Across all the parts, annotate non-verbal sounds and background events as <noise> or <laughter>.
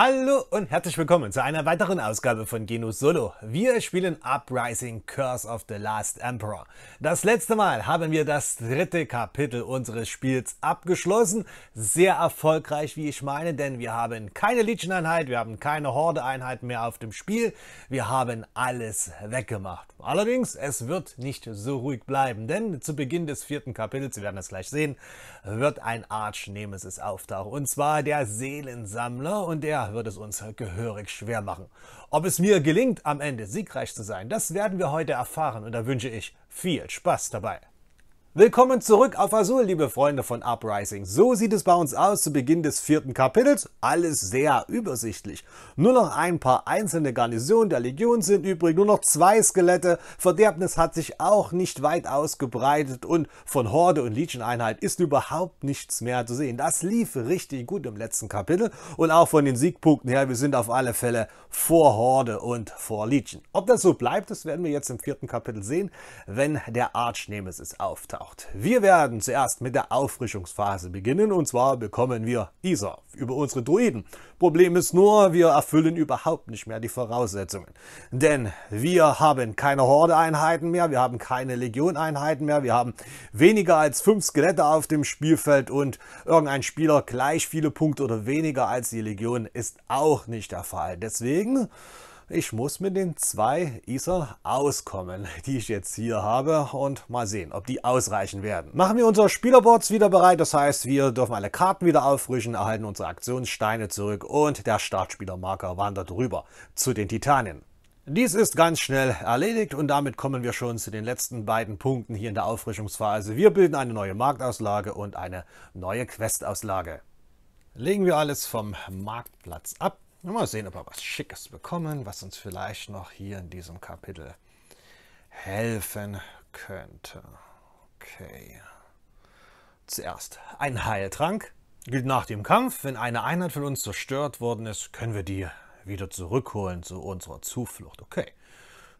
Hallo und herzlich willkommen zu einer weiteren Ausgabe von Genus Solo. Wir spielen Uprising Curse of the Last Emperor. Das letzte Mal haben wir das dritte Kapitel unseres Spiels abgeschlossen. Sehr erfolgreich, wie ich meine, denn wir haben keine Legion-Einheit, wir haben keine Horde-Einheit mehr auf dem Spiel. Wir haben alles weggemacht. Allerdings, es wird nicht so ruhig bleiben, denn zu Beginn des vierten Kapitels, wir werden das gleich sehen, wird ein Nemesis auftauchen, und zwar der Seelensammler, und der wird es uns gehörig schwer machen. Ob es mir gelingt, am Ende siegreich zu sein, das werden wir heute erfahren, und da wünsche ich viel Spaß dabei. Willkommen zurück auf Azul, liebe Freunde von Uprising. So sieht es bei uns aus zu Beginn des vierten Kapitels. Alles sehr übersichtlich. Nur noch ein paar einzelne Garnisonen der Legion sind übrig, nur noch zwei Skelette. Verderbnis hat sich auch nicht weit ausgebreitet und von Horde und Legion-Einheit ist überhaupt nichts mehr zu sehen. Das lief richtig gut im letzten Kapitel und auch von den Siegpunkten her, wir sind auf alle Fälle vor Horde und vor Legion. Ob das so bleibt, das werden wir jetzt im vierten Kapitel sehen, wenn der Arch-Nemesis auftaucht braucht. Wir werden zuerst mit der Auffrischungsphase beginnen und zwar bekommen wir dieser über unsere Druiden. Problem ist nur, wir erfüllen überhaupt nicht mehr die Voraussetzungen. Denn wir haben keine Horde-Einheiten mehr, wir haben keine Legion-Einheiten mehr, wir haben weniger als fünf Skelette auf dem Spielfeld und irgendein Spieler gleich viele Punkte oder weniger als die Legion ist auch nicht der Fall. Deswegen ich muss mit den zwei Ether auskommen, die ich jetzt hier habe und mal sehen, ob die ausreichen werden. Machen wir unsere Spielerboards wieder bereit, das heißt, wir dürfen alle Karten wieder auffrischen, erhalten unsere Aktionssteine zurück und der Startspielermarker wandert rüber zu den Titanen. Dies ist ganz schnell erledigt und damit kommen wir schon zu den letzten beiden Punkten hier in der Auffrischungsphase. Wir bilden eine neue Marktauslage und eine neue Questauslage. Legen wir alles vom Marktplatz ab Mal sehen, ob wir was Schickes bekommen, was uns vielleicht noch hier in diesem Kapitel helfen könnte. Okay. Zuerst ein Heiltrank. Gilt nach dem Kampf, wenn eine Einheit von uns zerstört worden ist, können wir die wieder zurückholen zu unserer Zuflucht. Okay,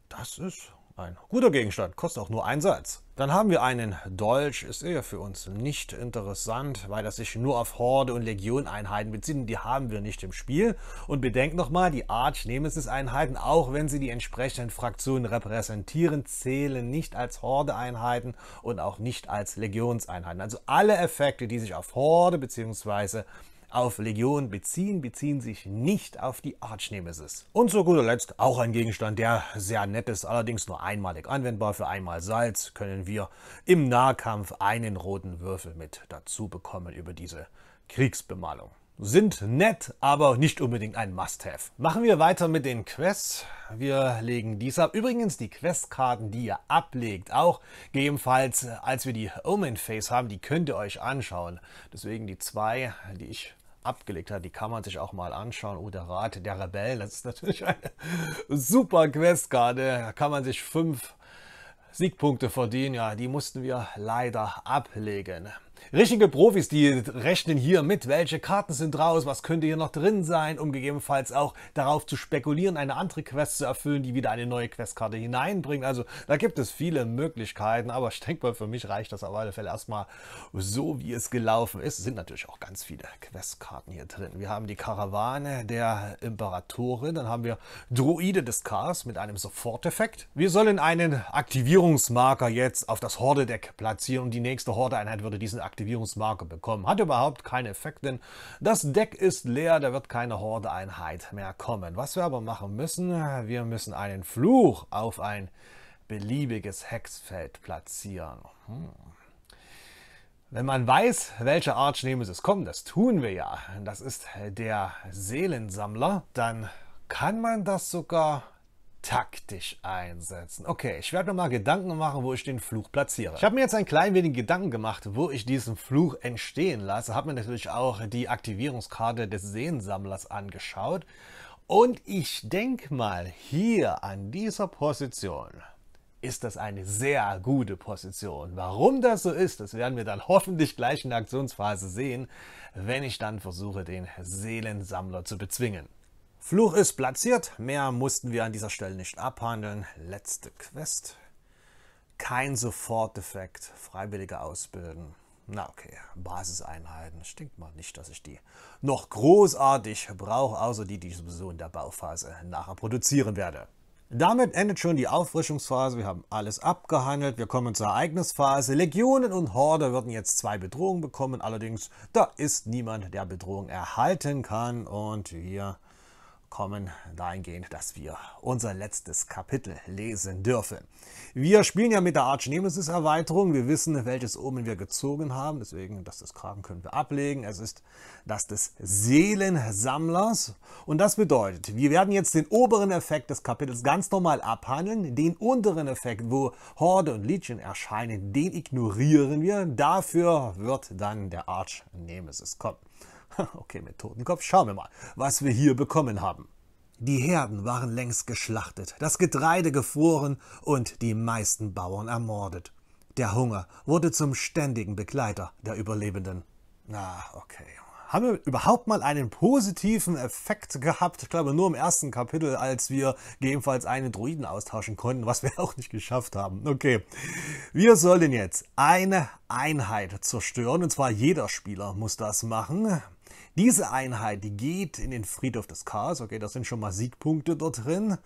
das ist ein guter Gegenstand, kostet auch nur ein Salz. Dann haben wir einen Dolch, ist eher für uns nicht interessant, weil das sich nur auf Horde und Legion-Einheiten bezieht die haben wir nicht im Spiel. Und bedenkt nochmal, die Arch-Nemesis-Einheiten, auch wenn sie die entsprechenden Fraktionen repräsentieren, zählen nicht als Horde-Einheiten und auch nicht als Legionseinheiten. Also alle Effekte, die sich auf Horde bzw auf Legion beziehen, beziehen sich nicht auf die Arch Nemesis. Und zu guter Letzt auch ein Gegenstand, der sehr nett ist, allerdings nur einmalig anwendbar. Für einmal Salz können wir im Nahkampf einen roten Würfel mit dazu bekommen über diese Kriegsbemalung. Sind nett, aber nicht unbedingt ein Must-Have. Machen wir weiter mit den Quests. Wir legen dies ab. Übrigens die Questkarten, die ihr ablegt, auch gegebenenfalls, als wir die Omen Face haben, die könnt ihr euch anschauen. Deswegen die zwei, die ich abgelegt hat. Die kann man sich auch mal anschauen. Oh, der Rat der Rebellen, das ist natürlich eine <laughs> super Questkarte. Da kann man sich fünf Siegpunkte verdienen. Ja, die mussten wir leider ablegen. Richtige Profis, die rechnen hier mit, welche Karten sind raus, was könnte hier noch drin sein, um gegebenenfalls auch darauf zu spekulieren, eine andere Quest zu erfüllen, die wieder eine neue Questkarte hineinbringt. Also da gibt es viele Möglichkeiten, aber ich denke mal, für mich reicht das auf alle Fälle erstmal so, wie es gelaufen ist. Es sind natürlich auch ganz viele Questkarten hier drin. Wir haben die Karawane der Imperatorin, dann haben wir Druide des Chaos mit einem Soforteffekt. Wir sollen einen Aktivierungsmarker jetzt auf das Horde-Deck platzieren und die nächste Horde-Einheit würde diesen Aktivierungsmarke bekommen. Hat überhaupt keinen Effekt, denn das Deck ist leer, da wird keine Horde-Einheit mehr kommen. Was wir aber machen müssen, wir müssen einen Fluch auf ein beliebiges Hexfeld platzieren. Hm. Wenn man weiß, welche Art Nemesis kommt, das tun wir ja, das ist der Seelensammler, dann kann man das sogar taktisch einsetzen. Okay, ich werde mir mal Gedanken machen, wo ich den Fluch platziere. Ich habe mir jetzt ein klein wenig Gedanken gemacht, wo ich diesen Fluch entstehen lasse. Habe mir natürlich auch die Aktivierungskarte des Sehensammlers angeschaut. Und ich denke mal, hier an dieser Position ist das eine sehr gute Position. Warum das so ist, das werden wir dann hoffentlich gleich in der Aktionsphase sehen, wenn ich dann versuche, den Seelensammler zu bezwingen. Fluch ist platziert. Mehr mussten wir an dieser Stelle nicht abhandeln. Letzte Quest. Kein Soforteffekt. Freiwillige ausbilden. Na okay, Basiseinheiten. Stinkt mal nicht, dass ich die noch großartig brauche, außer die, die ich sowieso in der Bauphase nachher produzieren werde. Damit endet schon die Auffrischungsphase, wir haben alles abgehandelt, wir kommen zur Ereignisphase. Legionen und Horde würden jetzt zwei Bedrohungen bekommen, allerdings da ist niemand, der Bedrohung erhalten kann und wir kommen dahingehend, dass wir unser letztes Kapitel lesen dürfen. Wir spielen ja mit der Arch Nemesis Erweiterung. Wir wissen, welches Omen wir gezogen haben. Deswegen, das des Kraken können wir ablegen. Es ist das des Seelensammlers. Und das bedeutet, wir werden jetzt den oberen Effekt des Kapitels ganz normal abhandeln. Den unteren Effekt, wo Horde und Legion erscheinen, den ignorieren wir. Dafür wird dann der Arch Nemesis kommen. <laughs> Okay, mit Totenkopf schauen wir mal, was wir hier bekommen haben. Die Herden waren längst geschlachtet, das Getreide gefroren und die meisten Bauern ermordet. Der Hunger wurde zum ständigen Begleiter der Überlebenden. Na, okay. Haben wir überhaupt mal einen positiven Effekt gehabt? Ich glaube, nur im ersten Kapitel, als wir gegebenenfalls einen Druiden austauschen konnten, was wir <laughs> auch nicht geschafft haben. Okay, wir sollen jetzt eine Einheit zerstören, und zwar jeder Spieler muss das machen. Diese Einheit, die geht in den Friedhof des Chaos. Okay, das sind schon mal Siegpunkte dort drin.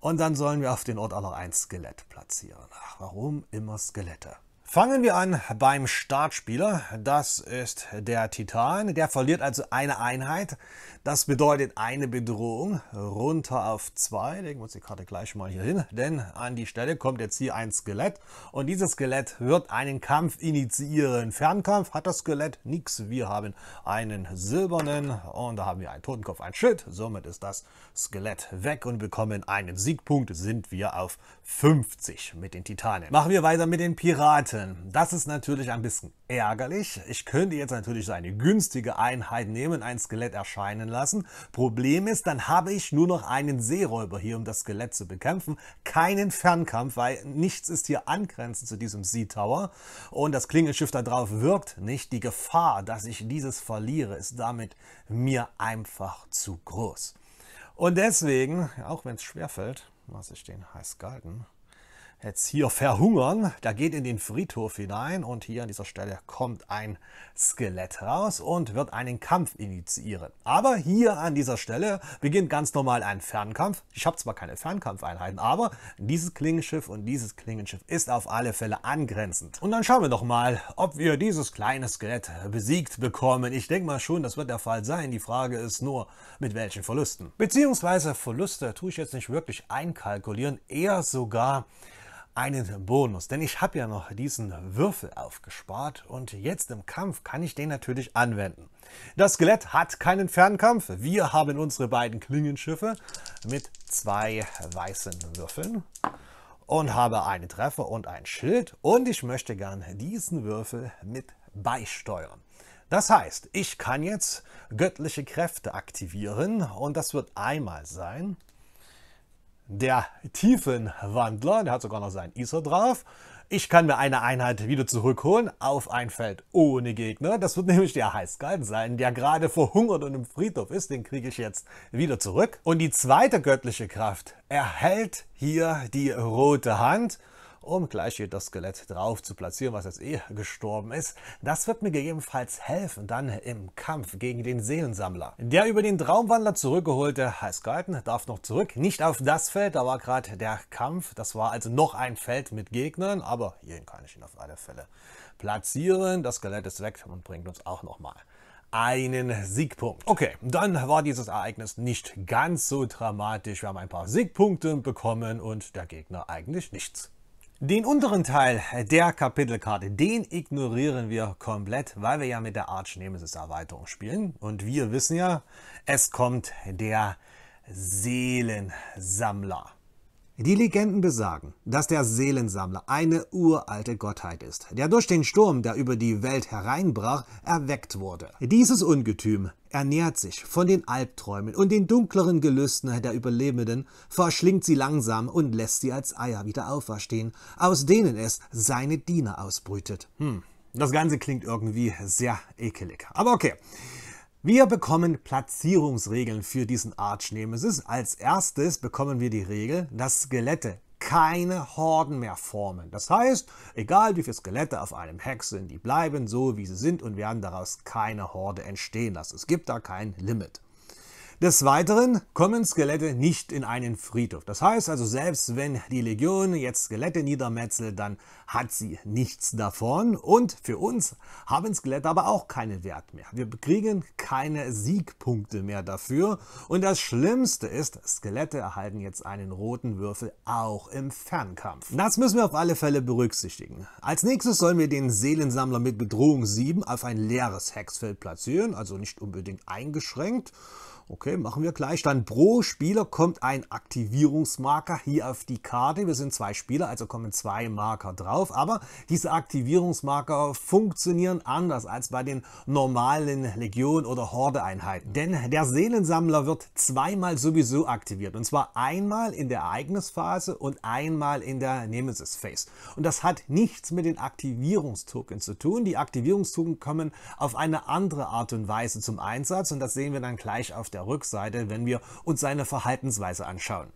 Und dann sollen wir auf den Ort auch noch ein Skelett platzieren. Ach, warum immer Skelette? Fangen wir an beim Startspieler. Das ist der Titan. Der verliert also eine Einheit. Das bedeutet eine Bedrohung. Runter auf zwei. Legen wir uns die Karte gleich mal hier hin. Denn an die Stelle kommt jetzt hier ein Skelett. Und dieses Skelett wird einen Kampf initiieren. Fernkampf hat das Skelett nichts. Wir haben einen silbernen. Und da haben wir einen Totenkopf, ein Schild. Somit ist das Skelett weg und bekommen einen Siegpunkt. Sind wir auf 50 mit den Titanen. Machen wir weiter mit den Piraten. Einheiten. Das ist natürlich ein bisschen ärgerlich. Ich könnte jetzt natürlich so eine günstige Einheit nehmen, ein Skelett erscheinen lassen. Problem ist, dann habe ich nur noch einen Seeräuber hier, um das Skelett zu bekämpfen. Keinen Fernkampf, weil nichts ist hier angrenzend zu diesem Sea Tower. Und das Klingelschiff da drauf wirkt nicht. Die Gefahr, dass ich dieses verliere, ist damit mir einfach zu groß. Und deswegen, auch wenn es schwerfällt, lasse ich den heiß galten jetzt hier verhungern. Da geht in den Friedhof hinein und hier an dieser Stelle kommt ein Skelett raus und wird einen Kampf initiieren. Aber hier an dieser Stelle beginnt ganz normal ein Fernkampf. Ich habe zwar keine Fernkampfeinheiten, aber dieses Klingenschiff und dieses Klingenschiff ist auf alle Fälle angrenzend. Und dann schauen wir doch mal, ob wir dieses kleine Skelett besiegt bekommen. Ich denke mal schon, das wird der Fall sein. Die Frage ist nur, mit welchen Verlusten. Beziehungsweise Verluste tue ich jetzt nicht wirklich einkalkulieren, eher sogar einen Bonus, denn ich habe ja noch diesen Würfel aufgespart und jetzt im Kampf kann ich den natürlich anwenden. Das Skelett hat keinen Fernkampf. Wir haben unsere beiden Klingenschiffe mit zwei weißen Würfeln und habe einen Treffer und ein Schild und ich möchte gern diesen Würfel mit beisteuern. Das heißt, ich kann jetzt göttliche Kräfte aktivieren und das wird einmal sein der Tiefenwandler, der hat sogar noch seinen Iser drauf. Ich kann mir eine Einheit wieder zurückholen auf ein Feld ohne Gegner. Das wird <laughs> nämlich der Heißgeist sein, der gerade verhungert und im Friedhof ist. Den kriege ich jetzt wieder zurück. Und die zweite göttliche Kraft erhält hier die rote Hand um gleich hier das Skelett drauf zu platzieren, was jetzt eh gestorben ist. Das wird mir gegebenenfalls helfen, dann im Kampf gegen den Seelensammler. Der über den Traumwandler zurückgeholte Heißgeiten darf noch zurück. Nicht auf das Feld, da war gerade der Kampf. Das war also noch ein Feld mit Gegnern, aber hierhin kann ich ihn auf alle Fälle platzieren. Das Skelett ist weg und bringt uns auch nochmal einen Siegpunkt. Okay, dann war dieses Ereignis nicht ganz so dramatisch. Wir haben ein paar Siegpunkte bekommen und der Gegner eigentlich nichts. Den unteren Teil der Kapitelkarte, den ignorieren wir komplett, weil wir ja mit der Arch Nemesis Erweiterung spielen. Und wir wissen ja, es kommt der Seelensammler. Die Legenden besagen, dass der Seelensammler eine uralte Gottheit ist, der durch den Sturm, der über die Welt hereinbrach, erweckt wurde. Dieses Ungetüm ernährt sich von den Albträumen und den dunkleren Gelüsten der Überlebenden, verschlingt sie langsam und lässt sie als Eier wieder auferstehen, aus denen es seine Diener ausbrütet. Hm, das Ganze klingt irgendwie sehr ekelig. Aber okay. Wir bekommen Platzierungsregeln für diesen Arch-Nemesis. Als erstes bekommen wir die Regel, dass Skelette keine Horden mehr formen. Das heißt, egal wie viele Skelette auf einem Hex sind, die bleiben so, wie sie sind und werden daraus keine Horde entstehen lassen. Es gibt da kein Limit. Des Weiteren kommen Skelette nicht in einen Friedhof. Das heißt also, selbst wenn die Legion jetzt Skelette niedermetzelt, dann hat sie nichts davon. Und für uns haben Skelette aber auch keinen Wert mehr. Wir kriegen keine Siegpunkte mehr dafür. Und das Schlimmste ist, Skelette erhalten jetzt einen roten Würfel auch im Fernkampf. Das müssen wir auf alle Fälle berücksichtigen. Als nächstes sollen wir den Seelensammler mit Bedrohung 7 auf ein leeres Hexfeld platzieren, also nicht unbedingt eingeschränkt. Okay, machen wir gleich. Dann pro Spieler kommt ein Aktivierungsmarker hier auf die Karte. Wir sind zwei Spieler, also kommen zwei Marker drauf. Aber diese Aktivierungsmarker funktionieren anders als bei den normalen Legion- oder Horde-Einheiten. Denn der Seelensammler wird zweimal sowieso aktiviert. Und zwar einmal in der Ereignisphase und einmal in der Nemesis-Phase. Und das hat nichts mit den Aktivierungstokens zu tun. Die Aktivierungstoken kommen auf eine andere Art und Weise zum Einsatz. Und das sehen wir dann gleich auf der der Rückseite, wenn wir uns seine Verhaltensweise anschauen.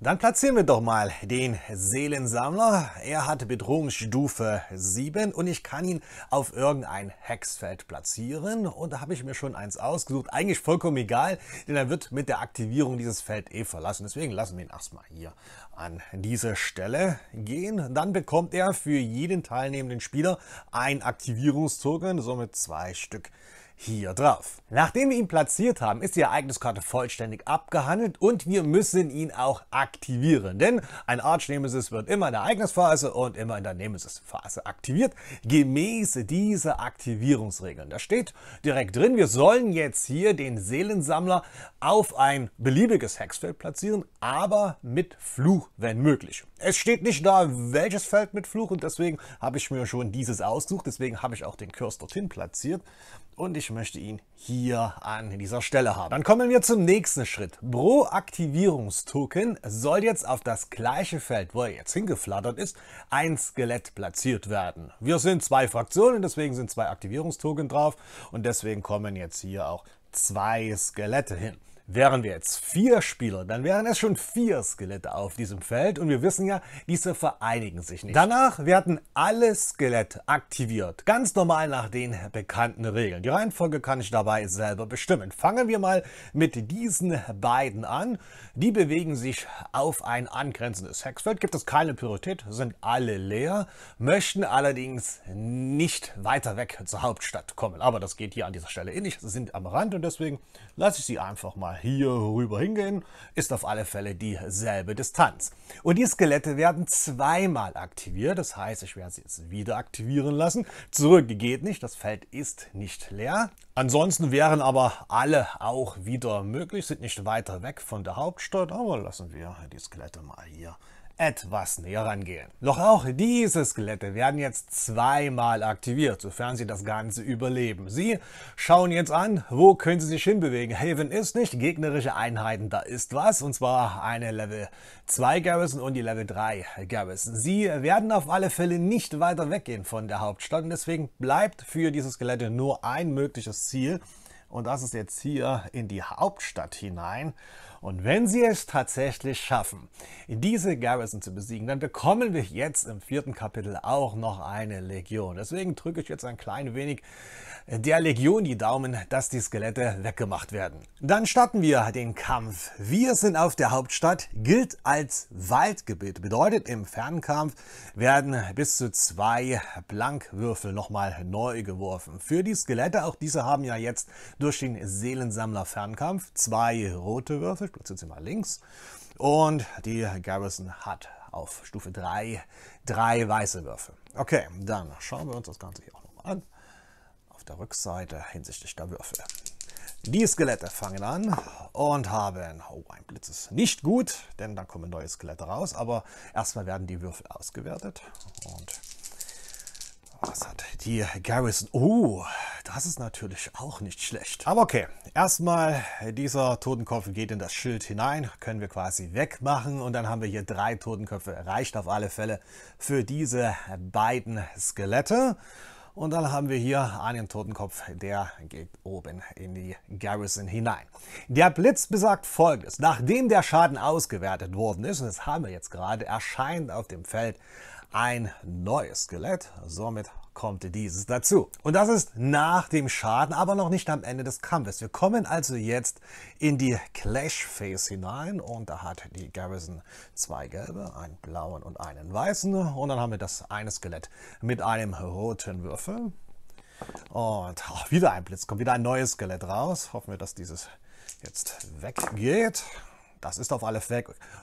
Dann platzieren wir doch mal den Seelensammler. Er hat Bedrohungsstufe 7 und ich kann ihn auf irgendein Hexfeld platzieren. Und da habe ich mir schon eins ausgesucht. Eigentlich vollkommen egal, denn er wird mit der Aktivierung dieses Feld eh verlassen. Deswegen lassen wir ihn erstmal hier an diese Stelle gehen. Dann bekommt er für jeden teilnehmenden Spieler ein Aktivierungstoken, somit zwei Stück hier drauf. Nachdem wir ihn platziert haben, ist die Ereigniskarte vollständig abgehandelt und wir müssen ihn auch aktivieren. Denn ein Arch-Nemesis wird immer in der Ereignisphase und immer in der Nemesis-Phase aktiviert, gemäß dieser Aktivierungsregeln. Da steht direkt drin, wir sollen jetzt hier den Seelensammler auf ein beliebiges Hexfeld platzieren, aber mit Fluch, wenn möglich. Es steht nicht da, welches Feld mit Fluch und deswegen habe ich mir schon dieses ausgesucht, deswegen habe ich auch den Curse dorthin platziert und ich möchte ihn hier an dieser Stelle haben. Dann kommen wir zum nächsten Schritt. Pro Aktivierungstoken soll jetzt auf das gleiche Feld, wo er jetzt hingeflattert ist, ein Skelett platziert werden. Wir sind zwei Fraktionen, deswegen sind zwei Aktivierungstoken drauf und deswegen kommen jetzt hier auch zwei Skelette hin. Wären wir jetzt vier Spieler, dann wären es schon vier Skelette auf diesem Feld und wir wissen ja, diese vereinigen sich nicht. Danach werden alle Skelette aktiviert, ganz normal nach den bekannten Regeln. Die Reihenfolge kann ich dabei selber bestimmen. Fangen wir mal mit diesen beiden an. Die bewegen sich auf ein angrenzendes Hexfeld, gibt es keine Priorität, sind alle leer, möchten allerdings nicht weiter weg zur Hauptstadt kommen. Aber das geht hier an dieser Stelle eh nicht, sind am Rand und deswegen lasse ich sie einfach mal hier rüber hingehen, ist auf alle Fälle dieselbe Distanz. Und die Skelette werden zweimal aktiviert, das heißt, ich werde sie jetzt wieder aktivieren lassen. Zurück geht nicht, das Feld ist nicht leer. Ansonsten wären aber alle auch wieder möglich, sind nicht weiter weg von der Hauptstadt, aber lassen wir die Skelette mal hier etwas näher rangehen. Doch auch diese Skelette werden jetzt zweimal aktiviert, sofern sie das Ganze überleben. Sie schauen jetzt an, wo können sie sich hinbewegen. Haven ist nicht gegnerische Einheiten, da ist was, und zwar eine Level 2 Garrison und die Level 3 Garrison. Sie werden auf alle Fälle nicht weiter weggehen von der Hauptstadt und deswegen bleibt für diese Skelette nur ein mögliches Ziel, und das ist jetzt hier in die Hauptstadt hinein. Und wenn sie es tatsächlich schaffen, diese Garrison zu besiegen, dann bekommen wir jetzt im vierten Kapitel auch noch eine Legion. Deswegen drücke ich jetzt ein klein wenig der Legion die Daumen, dass die Skelette weggemacht werden. Dann starten wir den Kampf. Wir sind auf der Hauptstadt, gilt als Waldgebiet. Bedeutet, im Fernkampf werden bis zu zwei Blankwürfel nochmal neu geworfen. Für die Skelette, auch diese haben ja jetzt durch den Seelensammler Fernkampf. Zwei rote Würfel, ich platziere sie mal links. Und die Garrison hat auf Stufe 3 drei weiße Würfel. Okay, dann schauen wir uns das Ganze hier auch nochmal an. Auf der Rückseite hinsichtlich der Würfel. Die Skelette fangen an und haben, oh, ein Blitz ist nicht gut, denn da kommen neue Skelette raus, aber erstmal werden die Würfel ausgewertet und was hat die Garrison? Oh, das ist natürlich auch nicht schlecht. Aber okay, erstmal dieser Totenkopf geht in das Schild hinein, können wir quasi wegmachen und dann haben wir hier drei Totenköpfe. Reicht auf alle Fälle für diese beiden Skelette. Und dann haben wir hier einen Totenkopf, der geht oben in die Garrison hinein. Der Blitz besagt folgendes. Nachdem der Schaden ausgewertet worden ist, und das haben wir jetzt gerade, erscheint auf dem Feld ein neues Skelett. Somit kommt dieses dazu. Und das ist nach dem Schaden, aber noch nicht am Ende des Kampfes. Wir kommen also jetzt in die Clash Phase hinein und da hat die Garrison zwei gelbe, einen blauen und einen weißen. Und dann haben wir das eine Skelett mit einem roten Würfel. Und auch wieder ein Blitz, kommt wieder ein neues Skelett raus. Hoffen wir, dass dieses jetzt weggeht. Das ist auf alle Fälle.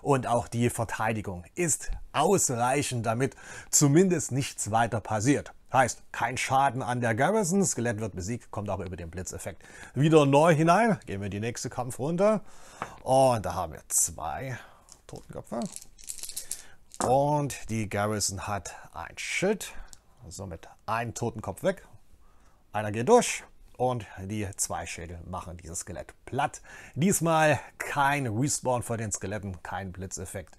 Und auch die Verteidigung ist ausreichend, damit zumindest nichts weiter passiert. Heißt, kein Schaden an der Garrison, Skelett wird besiegt, kommt aber über den Blitzeffekt wieder neu hinein. Gehen wir in die nächste Kampf runter. Und da haben wir zwei Totenköpfe. Und die Garrison hat ein Schild. Somit ein Totenkopf weg. Einer geht durch und die zwei Schädel machen dieses Skelett platt. Diesmal kein Respawn für den Skeletten, kein Blitzeffekt.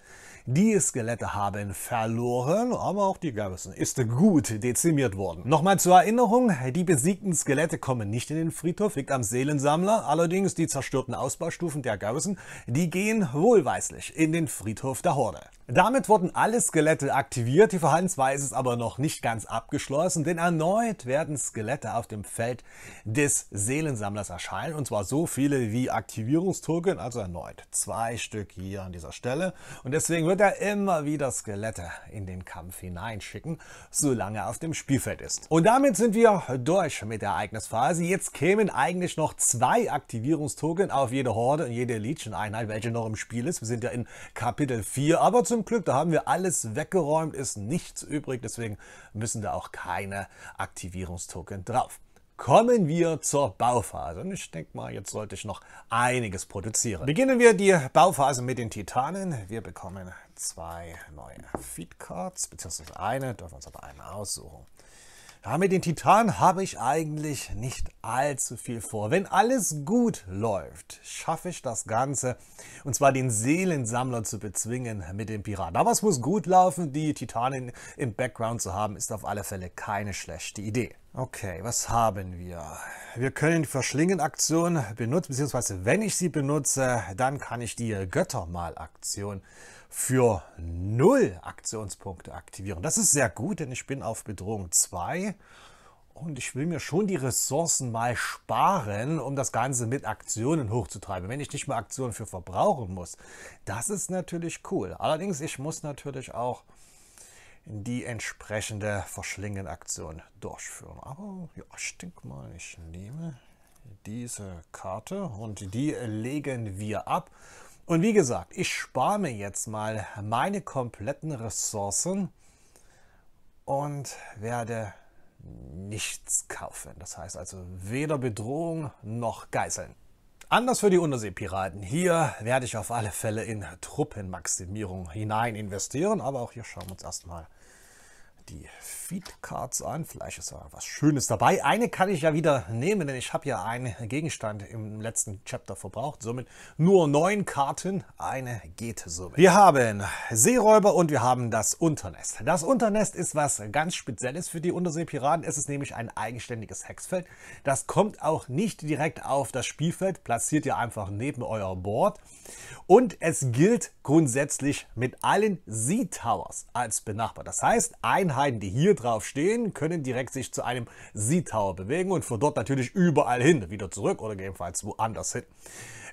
Die Skelette haben verloren, aber auch die Garrison ist gut dezimiert worden. Nochmal zur Erinnerung, die besiegten Skelette kommen nicht in den Friedhof, liegt am Seelensammler. Allerdings die zerstörten Ausbaustufen der Garrison, die gehen wohlweislich in den Friedhof der Horde. Damit wurden alle Skelette aktiviert, die Verhaltensweise ist aber noch nicht ganz abgeschlossen, denn erneut werden Skelette auf dem Feld des Seelensammlers erscheinen, und zwar so viele wie Aktivierungstoken, also erneut zwei Stück hier an dieser Stelle. Und deswegen wird wird er immer wieder Skelette in den Kampf hineinschicken, solange er auf dem Spielfeld ist. Und damit sind wir durch mit der Ereignisphase. Jetzt kämen eigentlich noch zwei Aktivierungstoken auf jede Horde und jede Legion-Einheit, welche noch im Spiel ist. Wir sind ja in Kapitel 4, aber zum Glück, da haben wir alles weggeräumt, ist nichts übrig, deswegen müssen da auch keine Aktivierungstoken drauf kommen wir zur Bauphase. Und ich denke mal, jetzt sollte ich noch einiges produzieren. Beginnen wir die Bauphase mit den Titanen. Wir bekommen zwei neue Feedcards, beziehungsweise eine, dürfen wir uns aber eine aussuchen. Ja, mit den Titanen habe ich eigentlich nicht allzu viel vor. Wenn alles gut läuft, schaffe ich das Ganze. Und zwar den Seelensammler zu bezwingen mit dem Piraten. Aber es muss gut laufen. Die Titanen im Background zu haben, ist auf alle Fälle keine schlechte Idee. Okay, was haben wir? Wir können die Verschlingen-Aktion benutzen, beziehungsweise wenn ich sie benutze, dann kann ich die Göttermal-Aktion benutzen für 0 Aktionspunkte aktivieren. Das ist sehr gut, denn ich bin auf Bedrohung 2 und ich will mir schon die Ressourcen mal sparen, um das Ganze mit Aktionen hochzutreiben, wenn ich nicht mehr Aktionen für verbrauchen muss. Das ist natürlich cool. Allerdings, ich muss natürlich auch die entsprechende Verschlingen-Aktion durchführen. Aber ja, ich denke mal, ich nehme diese Karte und die legen wir ab. Und wie gesagt, ich spare mir jetzt mal meine kompletten Ressourcen und werde nichts kaufen. Das heißt also weder Bedrohung noch Geißeln. Anders für die Unterseepiraten. Hier werde ich auf alle Fälle in Truppenmaximierung hinein investieren, aber auch hier schauen wir uns erstmal die Feedcards an. Vielleicht ist da was Schönes dabei. Eine kann ich ja wieder nehmen, denn ich habe ja einen Gegenstand im letzten Chapter verbraucht. Somit nur neun Karten. Eine geht somit. Wir haben Seeräuber und wir haben das Unternest. Das Unternest ist was ganz Spezielles für die Unterseepiraten. Es ist nämlich ein eigenständiges Hexfeld. Das kommt auch nicht direkt auf das Spielfeld. Platziert ihr einfach neben euer Board. Und es gilt grundsätzlich mit allen Sea Towers als benachbart. Das heißt, Einheiten, die hier drauf stehen, können direkt sich zu einem Z-Tower bewegen und von dort natürlich überall hin, wieder zurück oder gegebenenfalls woanders hin.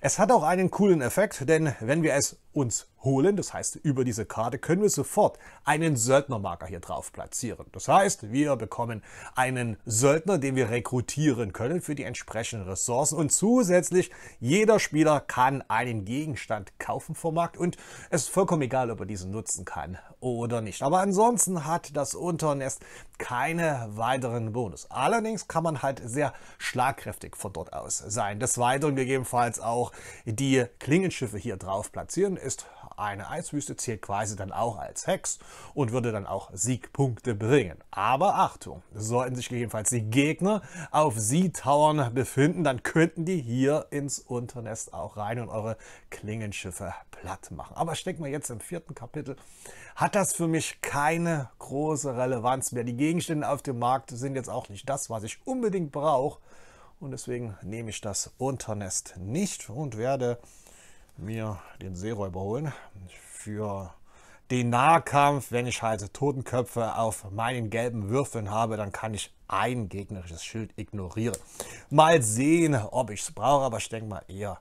Es hat auch einen coolen Effekt, denn wenn wir es uns holen. Das heißt, über diese Karte können wir sofort einen Söldnermarker hier drauf platzieren. Das heißt, wir bekommen einen Söldner, den wir rekrutieren können für die entsprechenden Ressourcen. Und zusätzlich, jeder Spieler kann einen Gegenstand kaufen vom Markt. Und es ist vollkommen egal, ob er diesen nutzen kann oder nicht. Aber ansonsten hat das Unternest keine weiteren Bonus. Allerdings kann man halt sehr schlagkräftig von dort aus sein. Des Weiteren gegebenenfalls auch die Klingenschiffe hier drauf platzieren ist eine Eiswüste, zählt quasi dann auch als Hex und würde dann auch Siegpunkte bringen. Aber Achtung, sollten sich jedenfalls die Gegner auf sie tauern befinden, dann könnten die hier ins Unternest auch rein und eure Klingenschiffe platt machen. Aber ich denke mal jetzt im vierten Kapitel hat das für mich keine große Relevanz mehr. Die Gegenstände auf dem Markt sind jetzt auch nicht das, was ich unbedingt brauche. Und deswegen nehme ich das Unternest nicht und werde mir den Seeräuber holen. Für den Nahkampf, wenn ich halt Totenköpfe auf meinen gelben Würfeln habe, dann kann ich ein gegnerisches Schild ignorieren. Mal sehen, ob ich es brauche, aber ich denke mal eher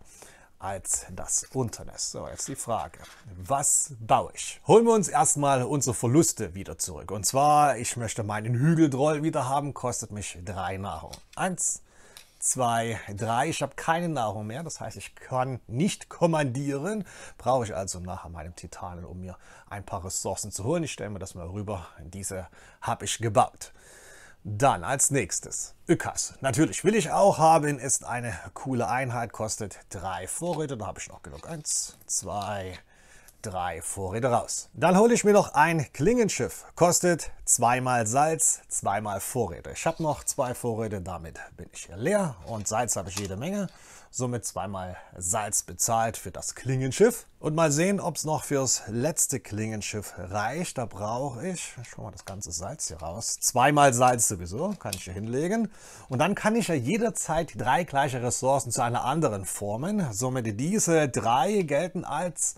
als das Unternest. So, jetzt die Frage, was baue ich? Holen wir uns erstmal unsere Verluste wieder zurück. Und zwar, ich möchte meinen Hügeldroll wieder haben, kostet mich drei Nahrung. Eins, zwei, drei. Ich habe keine Nahrung mehr, das heißt, ich kann nicht kommandieren. Brauche ich also nachher meinem Titanen, um mir ein paar Ressourcen zu holen. Ich stelle mir das mal rüber. Diese habe ich gebaut. Dann als nächstes Ükas. Natürlich will ich auch haben, ist eine coole Einheit, kostet drei Vorräte. Da habe ich noch genug. Eins, zwei, drei drei Vorräte raus. Dann hole ich mir noch ein Klingenschiff. Kostet zweimal Salz, zweimal Vorräte. Ich habe noch zwei Vorräte, damit bin ich leer. Und Salz habe ich jede Menge. Somit zweimal Salz bezahlt für das Klingenschiff. Und mal sehen, ob es noch fürs letzte Klingenschiff reicht. Da brauche ich, ich mal das ganze Salz hier raus. Zweimal Salz sowieso, kann ich hier hinlegen. Und dann kann ich ja jederzeit drei gleiche Ressourcen zu einer anderen formen. Somit diese drei gelten als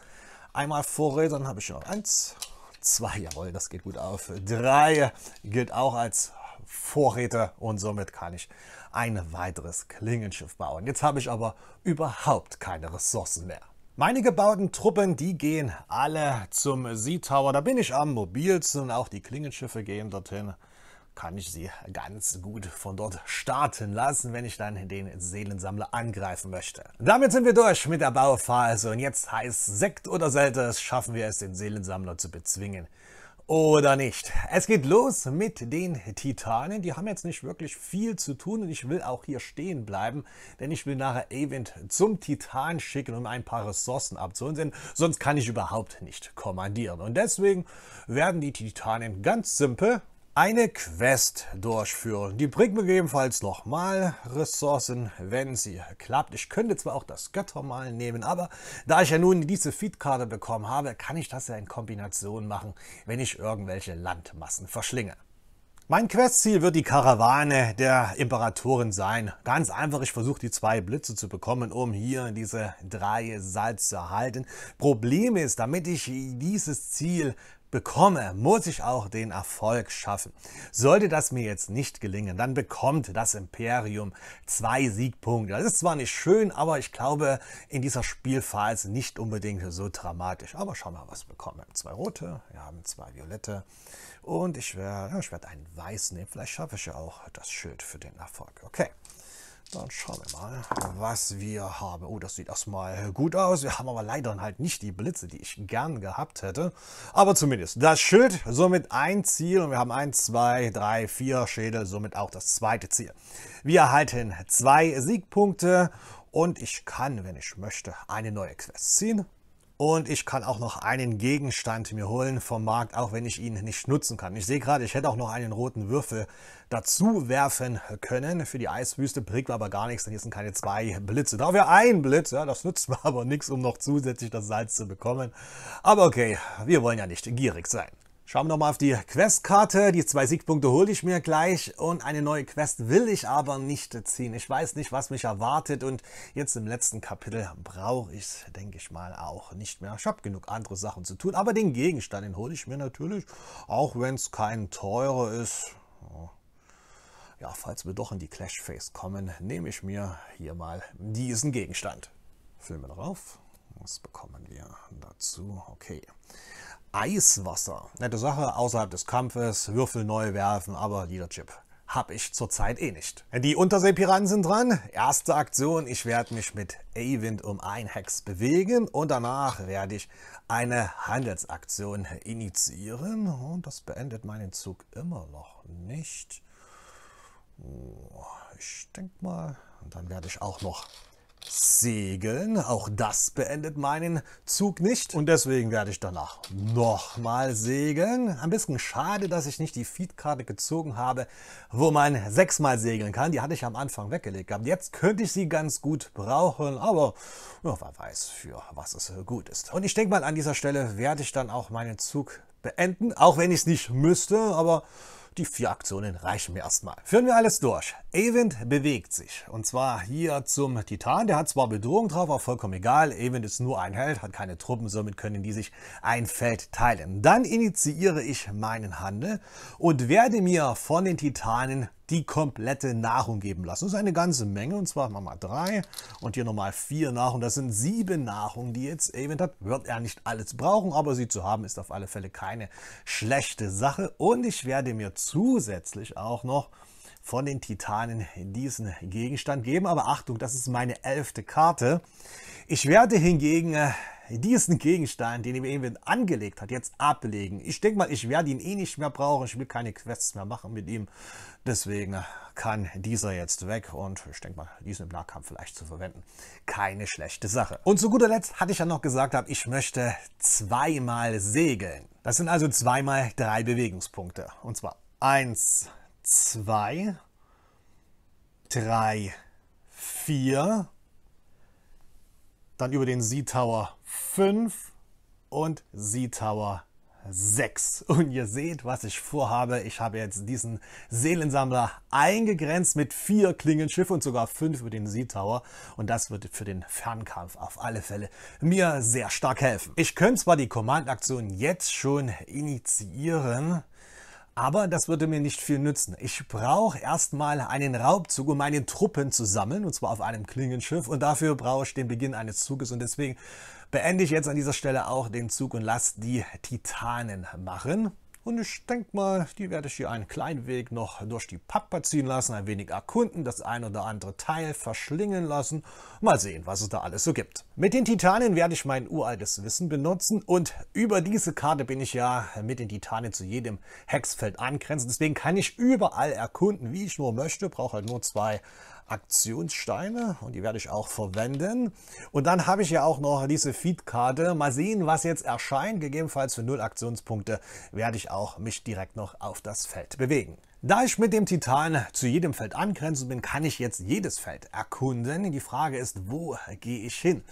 Einmal Forêt, dann habe ich noch eins, zwei, jawohl, das geht gut auf. Drei gilt auch als Vorräte und somit kann ich ein weiteres Klingenschiff bauen. Jetzt habe ich aber überhaupt keine Ressourcen mehr. Meine gebauten Truppen, die gehen alle zum Sea Tower. Da bin ich am mobilsten und auch die Klingenschiffe gehen dorthin kann ich sie ganz gut von dort starten lassen, wenn ich dann den Seelensammler angreifen möchte. Damit sind wir durch mit der Bauphase und jetzt heißt Sekt oder Seltes, schaffen wir es, den Seelensammler zu bezwingen oder nicht. Es geht los mit den Titanen. Die haben jetzt nicht wirklich viel zu tun und ich will auch hier stehen bleiben, denn ich will nachher Event zum Titan schicken, um ein paar Ressourcen abzuholen, denn sonst kann ich überhaupt nicht kommandieren. Und deswegen werden die Titanen ganz simpel eine Quest durchführen. Die bringt mir gegebenenfalls nochmal Ressourcen, wenn sie klappt. Ich könnte zwar auch das Göttermal nehmen, aber da ich ja nun diese Feedkarte bekommen habe, kann ich das ja in Kombination machen, wenn ich irgendwelche Landmassen verschlinge. Mein Questziel wird die Karawane der Imperatoren sein. Ganz einfach, ich versuche die zwei Blitze zu bekommen, um hier diese drei Salz zu erhalten. Problem ist, damit ich dieses Ziel bekomme, muss ich auch den Erfolg schaffen. Sollte das mir jetzt nicht gelingen, dann bekommt das Imperium zwei Siegpunkte. Das ist zwar nicht schön, aber ich glaube, in dieser Spielphase nicht unbedingt so dramatisch. Aber schauen wir mal, was wir bekommen. Wir haben zwei rote, wir haben zwei violette und ich werde, ich werde einen weiß nehmen. Vielleicht schaffe ich ja auch das Schild für den Erfolg. Okay. Dann schauen wir mal, was wir haben. Oh, das sieht erstmal gut aus. Wir haben aber leider halt nicht die Blitze, die ich gern gehabt hätte. Aber zumindest das Schild, somit ein Ziel. Und wir haben 1, 2, 3, 4 Schädel, somit auch das zweite Ziel. Wir erhalten zwei Siegpunkte und ich kann, wenn ich möchte, eine neue Quest ziehen. Und ich kann auch noch einen Gegenstand mir holen vom Markt, auch wenn ich ihn nicht nutzen kann. Ich sehe gerade, ich hätte auch noch einen roten Würfel dazu werfen können. Für die Eiswüste prägt aber gar nichts, denn hier sind keine zwei Blitze. Da wäre ein Blitz, ja, das nützt <laughs> mir aber nichts, um noch zusätzlich das Salz zu bekommen. Aber okay, wir wollen ja nicht gierig sein. Schauen wir nochmal auf die Questkarte. Die zwei Siegpunkte hole ich mir gleich und eine neue Quest will ich aber nicht ziehen. Ich weiß nicht, was mich erwartet und jetzt im letzten Kapitel brauche ich es, denke ich mal, auch nicht mehr. Ich habe genug andere Sachen zu tun, aber den Gegenstand, den hole ich mir natürlich, auch wenn es kein teurer ist. Ja, falls wir doch in die Clash Phase kommen, nehme ich mir hier mal diesen Gegenstand. Filme drauf. Was bekommen wir dazu? Okay. Eiswasser. Nette Sache, außerhalb des Kampfes, Würfel neu werfen, aber Leaderchip habe ich zurzeit eh nicht. Die Unterseepiraten sind dran. Erste Aktion, ich werde mich mit Avind um ein Hex bewegen und danach werde ich eine Handelsaktion initiieren. Und das beendet meinen Zug immer noch nicht. Oh, ich denke mal, dann werde ich auch noch Segeln. Auch das beendet meinen Zug nicht. Und deswegen werde ich danach nochmal segeln. Ein bisschen schade, dass ich nicht die Feedkarte gezogen habe, wo man sechsmal segeln kann. Die hatte ich am Anfang weggelegt gehabt. Jetzt könnte ich sie ganz gut brauchen, aber ja, wer weiß, für was es gut ist. Und ich denke mal, an dieser Stelle werde ich dann auch meinen Zug beenden. Auch wenn ich es nicht müsste, aber die vier Aktionen reichen mir erstmal. Führen wir alles durch. Event bewegt sich. Und zwar hier zum Titan. Der hat zwar Bedrohung drauf, aber vollkommen egal. Event ist nur ein Held, hat keine Truppen, somit können die sich ein Feld teilen. Dann initiiere ich meinen Handel und werde mir von den Titanen die komplette Nahrung geben lassen. Das ist eine ganze Menge und zwar wir mal drei und hier nochmal vier Nahrung. Das sind sieben Nahrung, die jetzt Event hat. Wird er nicht alles brauchen, aber sie zu haben ist auf alle Fälle keine schlechte Sache. Und ich werde mir zusätzlich auch noch von den Titanen diesen Gegenstand geben. Aber Achtung, das ist meine elfte Karte. Ich werde hingegen äh, diesen Gegenstand, den eben angelegt hat, jetzt ablegen. Ich denke mal, ich werde ihn eh nicht mehr brauchen. Ich will keine Quests mehr machen mit ihm. Deswegen kann dieser jetzt weg und ich denke mal, diesen im Nahkampf vielleicht zu verwenden. Keine schlechte Sache. Und zu guter Letzt hatte ich ja noch gesagt, ich möchte zweimal segeln. Das sind also zweimal drei Bewegungspunkte. Und zwar 1, 2, 3, 4 dann über den Sea tower 5 und Sea tower 6. Und ihr seht, was ich vorhabe. Ich habe jetzt diesen Seelensammler eingegrenzt mit vier Klingenschiffen und sogar fünf über den Sea Tower. Und das wird für den Fernkampf auf alle Fälle mir sehr stark helfen. Ich könnte zwar die Command-Aktion jetzt schon initiieren, aber das würde mir nicht viel nützen. Ich brauche erstmal einen Raubzug, um meine Truppen zu sammeln, und zwar auf einem Klingenschiff. Und dafür brauche ich den Beginn eines Zuges. Und deswegen beende ich jetzt an dieser Stelle auch den Zug und lasse die Titanen machen. Und ich denke mal, die werde ich hier einen kleinen Weg noch durch die Pappa ziehen lassen, ein wenig erkunden, das ein oder andere Teil verschlingen lassen. Mal sehen, was es da alles so gibt. Mit den Titanen werde ich mein uraltes Wissen benutzen und über diese Karte bin ich ja mit den Titanen zu jedem Hexfeld angrenzend. Deswegen kann ich überall erkunden, wie ich nur möchte, brauche halt nur zwei Aktionssteine und die werde ich auch verwenden. Und dann habe ich ja auch noch diese Feedkarte. Mal sehen, was jetzt erscheint. Gegebenenfalls für null Aktionspunkte werde ich auch mich direkt noch auf das Feld bewegen. Da ich mit dem Titan zu jedem Feld angrenzend bin, kann ich jetzt jedes Feld erkunden. Die Frage ist, wo gehe ich hin?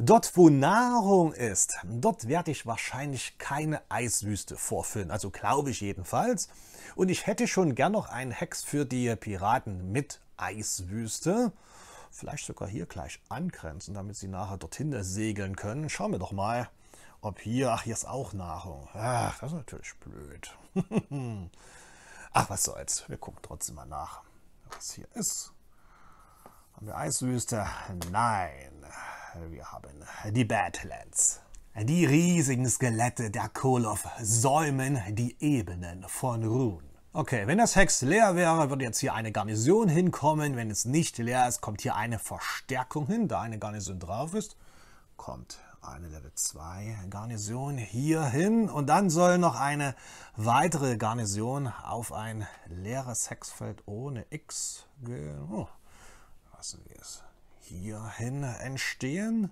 Dort, wo Nahrung ist, dort werde ich wahrscheinlich keine Eiswüste vorfüllen. Also glaube ich jedenfalls. Und ich hätte schon gern noch einen Hex für die Piraten mit Eiswüste. Vielleicht sogar hier gleich angrenzen, damit sie nachher dorthin segeln können. Schauen wir doch mal, ob hier, ach, hier ist auch Nahrung. Ach, das ist natürlich blöd. <laughs> ach, was soll's, wir gucken trotzdem mal nach, was hier ist. Haben wir Eiswüste? Nein, wir haben die Badlands. Die riesigen Skelette der Kolof säumen die Ebenen von Rune. Okay, wenn das Hex leer wäre, würde jetzt hier eine Garnison hinkommen. Wenn es nicht leer ist, kommt hier eine Verstärkung hin. Da eine Garnison drauf ist, kommt eine Level 2 Garnison hier hin. Und dann soll noch eine weitere Garnison auf ein leeres Hexfeld ohne X gehen. Oh, lassen wir es hier hin entstehen.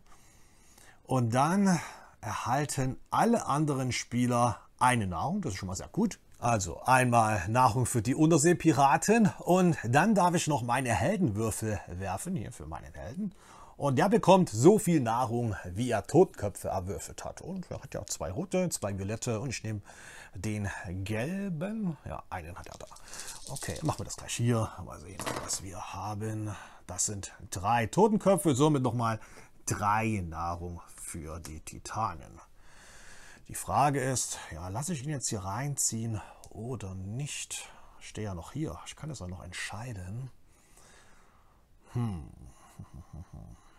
Und dann erhalten alle anderen Spieler eine Nahrung. Das ist schon mal sehr gut. Also einmal Nahrung für die Unterseepiraten und dann darf ich noch meine Heldenwürfel werfen, hier für meinen Helden. Und der bekommt so viel Nahrung, wie er Totköpfe erwürfelt hat. Und er hat ja zwei rote, zwei violette und ich nehme den gelben. Ja, einen hat er da. Okay, machen wir das gleich hier. Mal sehen, was wir haben. Das sind drei Totenköpfe, somit nochmal drei Nahrung für die Titanen. Die Frage ist, ja, lasse ich ihn jetzt hier reinziehen oder nicht? Ich stehe ja noch hier. Ich kann es auch noch entscheiden. Hm. <laughs>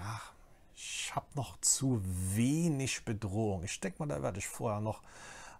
Ach, ich habe noch zu wenig Bedrohung. Ich denke mal, da werde ich vorher noch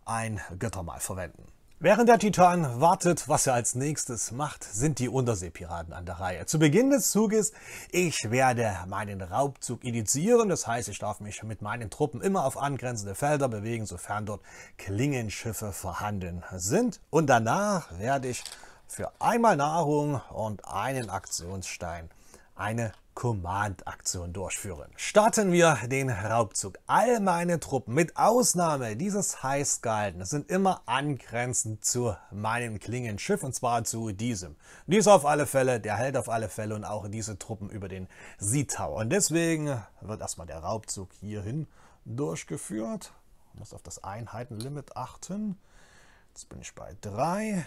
ein Götter mal verwenden. Während der Titan wartet, was er als nächstes macht, sind die Unterseepiraten an der Reihe. Zu Beginn des Zuges, ich werde meinen Raubzug initiieren, das heißt, ich darf mich mit meinen Truppen immer auf angrenzende Felder bewegen, sofern dort Klingenschiffe vorhanden sind. Und danach werde ich für einmal Nahrung und einen Aktionsstein eine Command-Aktion durchführen. Starten wir den Raubzug. All meine Truppen, mit Ausnahme dieses Heißgehalten, sind immer angrenzend zu meinem Klingenschiff und zwar zu diesem. Dies auf alle Fälle, der hält auf alle Fälle und auch diese Truppen über den Sietau. Und deswegen wird erstmal der Raubzug hierhin durchgeführt. Ich muss auf das Einheitenlimit achten. Jetzt bin ich bei 3.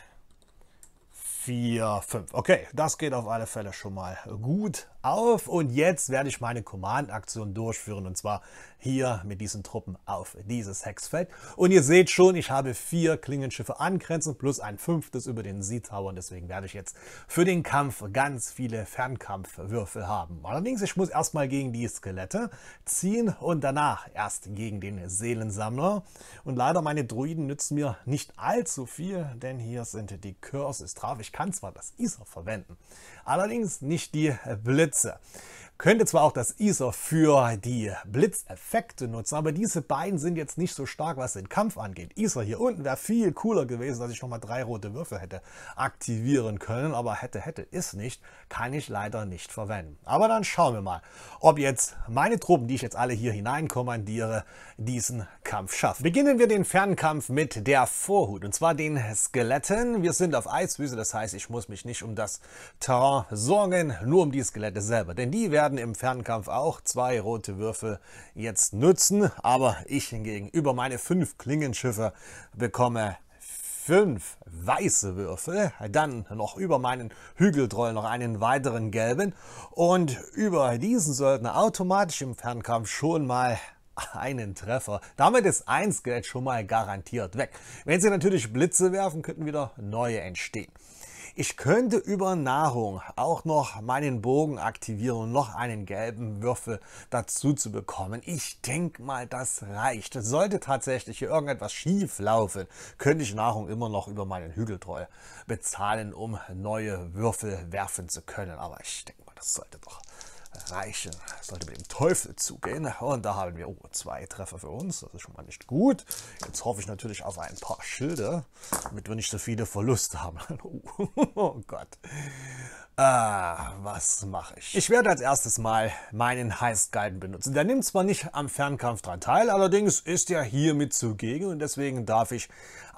4, 5. Okay, das geht auf alle Fälle schon mal gut auf und jetzt werde ich meine Command-Aktion durchführen und zwar hier mit diesen Truppen auf dieses Hexfeld. Und ihr seht schon, ich habe vier Klingenschiffe angrenzend plus ein fünftes über den Sea Tower und deswegen werde ich jetzt für den Kampf ganz viele Fernkampfwürfel haben. Allerdings, ich muss erstmal gegen die Skelette ziehen und danach erst gegen den Seelensammler. Und leider, meine Druiden nützen mir nicht allzu viel, denn hier sind die Curses drauf. Ich kann zwar das Isar verwenden, allerdings nicht die Blitze. Könnte zwar auch das ISO für die Blitzeffekte nutzen, aber diese beiden sind jetzt nicht so stark, was den Kampf angeht. ISO hier unten wäre viel cooler gewesen, dass ich nochmal drei rote Würfel hätte aktivieren können, aber hätte, hätte, ist nicht, kann ich leider nicht verwenden. Aber dann schauen wir mal, ob jetzt meine Truppen, die ich jetzt alle hier hineinkommandiere, diesen Kampf schaffen. Beginnen wir den Fernkampf mit der Vorhut, und zwar den Skeletten. Wir sind auf Eiswüste, das heißt, ich muss mich nicht um das Terrain sorgen, nur um die Skelette selber, denn die werden werden im Fernkampf auch zwei rote Würfel jetzt nutzen, aber ich hingegen über meine fünf Klingenschiffe bekomme fünf weiße Würfel, dann noch über meinen Hügeltroll noch einen weiteren gelben und über diesen sollten automatisch im Fernkampf schon mal einen Treffer. Damit ist ein Skelett schon mal garantiert weg. Wenn sie natürlich Blitze werfen, könnten wieder neue entstehen. Ich könnte über Nahrung auch noch meinen Bogen aktivieren und noch einen gelben Würfel dazu zu bekommen. Ich denke mal, das reicht. Sollte tatsächlich hier irgendetwas schief laufen, könnte ich Nahrung immer noch über meinen Hügeltroll bezahlen, um neue Würfel werfen zu können. Aber ich denke mal, das sollte doch reichen. Das sollte mit dem Teufel zugehen. Und da haben wir oh, zwei Treffer für uns. Das ist schon mal nicht gut. Jetzt hoffe ich natürlich auf ein paar Schilder, damit wir nicht so viele Verluste haben. <laughs> oh Gott. Ah, was mache ich? Ich werde als erstes mal meinen Heißgalden benutzen. Der nimmt zwar nicht am Fernkampf dran teil, allerdings ist er hier mit zugegen und deswegen darf ich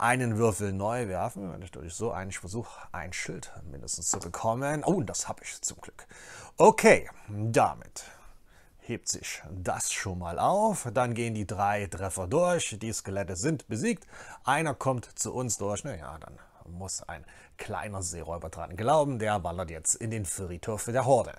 einen Würfel neu werfen, wenn ich durch so einen versuche, ein Schild mindestens zu bekommen. Oh, das habe ich zum Glück. Okay, damit hebt sich das schon mal auf. Dann gehen die drei Treffer durch. Die Skelette sind besiegt. Einer kommt zu uns durch. Naja, dann muss ein kleiner Seeräuber dran glauben. Der ballert jetzt in den Friedhof der Horde.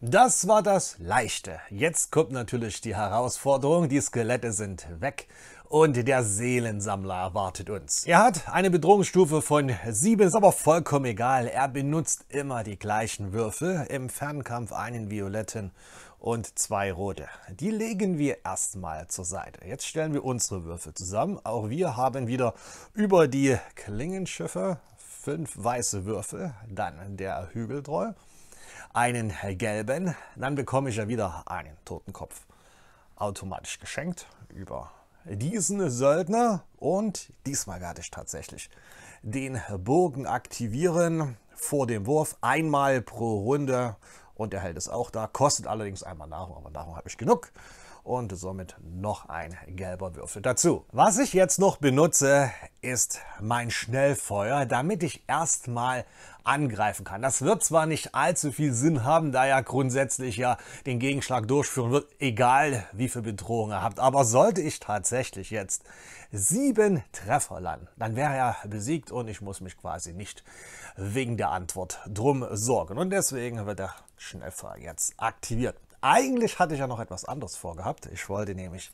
Das war das Leichte. Jetzt kommt natürlich die Herausforderung. Die Skelette sind weg und der Seelensammler erwartet uns. Er hat eine Bedrohungsstufe von 7, ist aber vollkommen egal. Er benutzt immer die gleichen Würfel. Im Fernkampf einen violetten und zwei rote. Die legen wir erstmal zur Seite. Jetzt stellen wir unsere Würfel zusammen. Auch wir haben wieder über die Klingenschiffe fünf weiße Würfel, dann der Hügeltroll, einen gelben, dann bekomme ich ja wieder einen Totenkopf. Automatisch geschenkt über diesen Söldner und diesmal werde ich tatsächlich den Bogen aktivieren vor dem Wurf einmal pro Runde und er hält es auch da, kostet allerdings einmal Nahrung, aber Nahrung habe ich genug und somit noch ein gelber Würfel dazu. Was ich jetzt noch benutze, ist mein Schnellfeuer, damit ich erstmal angreifen kann. Das wird zwar nicht allzu viel Sinn haben, da ja grundsätzlich ja den Gegenschlag durchführen wird, egal wie viel Bedrohung er habt. Aber sollte ich tatsächlich jetzt sieben Treffer landen, dann wäre er besiegt und ich muss mich quasi nicht wegen der Antwort drum sorgen. Und deswegen wird der Schnellfeuer jetzt aktiviert. Eigentlich hatte ich ja noch etwas anderes vorgehabt. Ich wollte nämlich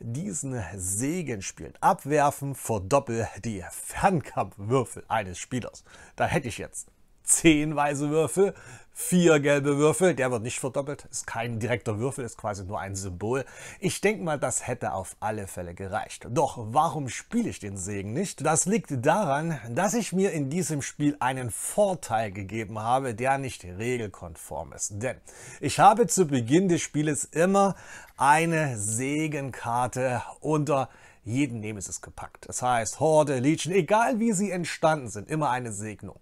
diesen Segen spielen. Abwerfen verdoppel die Fernkampfwürfel eines Spielers. Da hätte ich jetzt 10 weiße Würfel, 4 gelbe Würfel. Der wird nicht verdoppelt, ist kein direkter Würfel, ist quasi nur ein Symbol. Ich denke mal, das hätte auf alle Fälle gereicht. Doch warum spiele ich den Segen nicht? Das liegt daran, dass ich mir in diesem Spiel einen Vorteil gegeben habe, der nicht regelkonform ist. Denn ich habe zu Beginn des Spieles immer eine Segenkarte unter jeden Nemesis gepackt. Das heißt, Horde, Legion, egal wie sie entstanden sind, immer eine Segnung.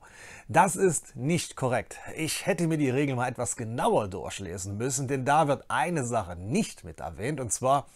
Das ist nicht korrekt. Ich hätte mir die Regel mal etwas genauer durchlesen müssen, denn da wird eine Sache nicht mit erwähnt, und zwar,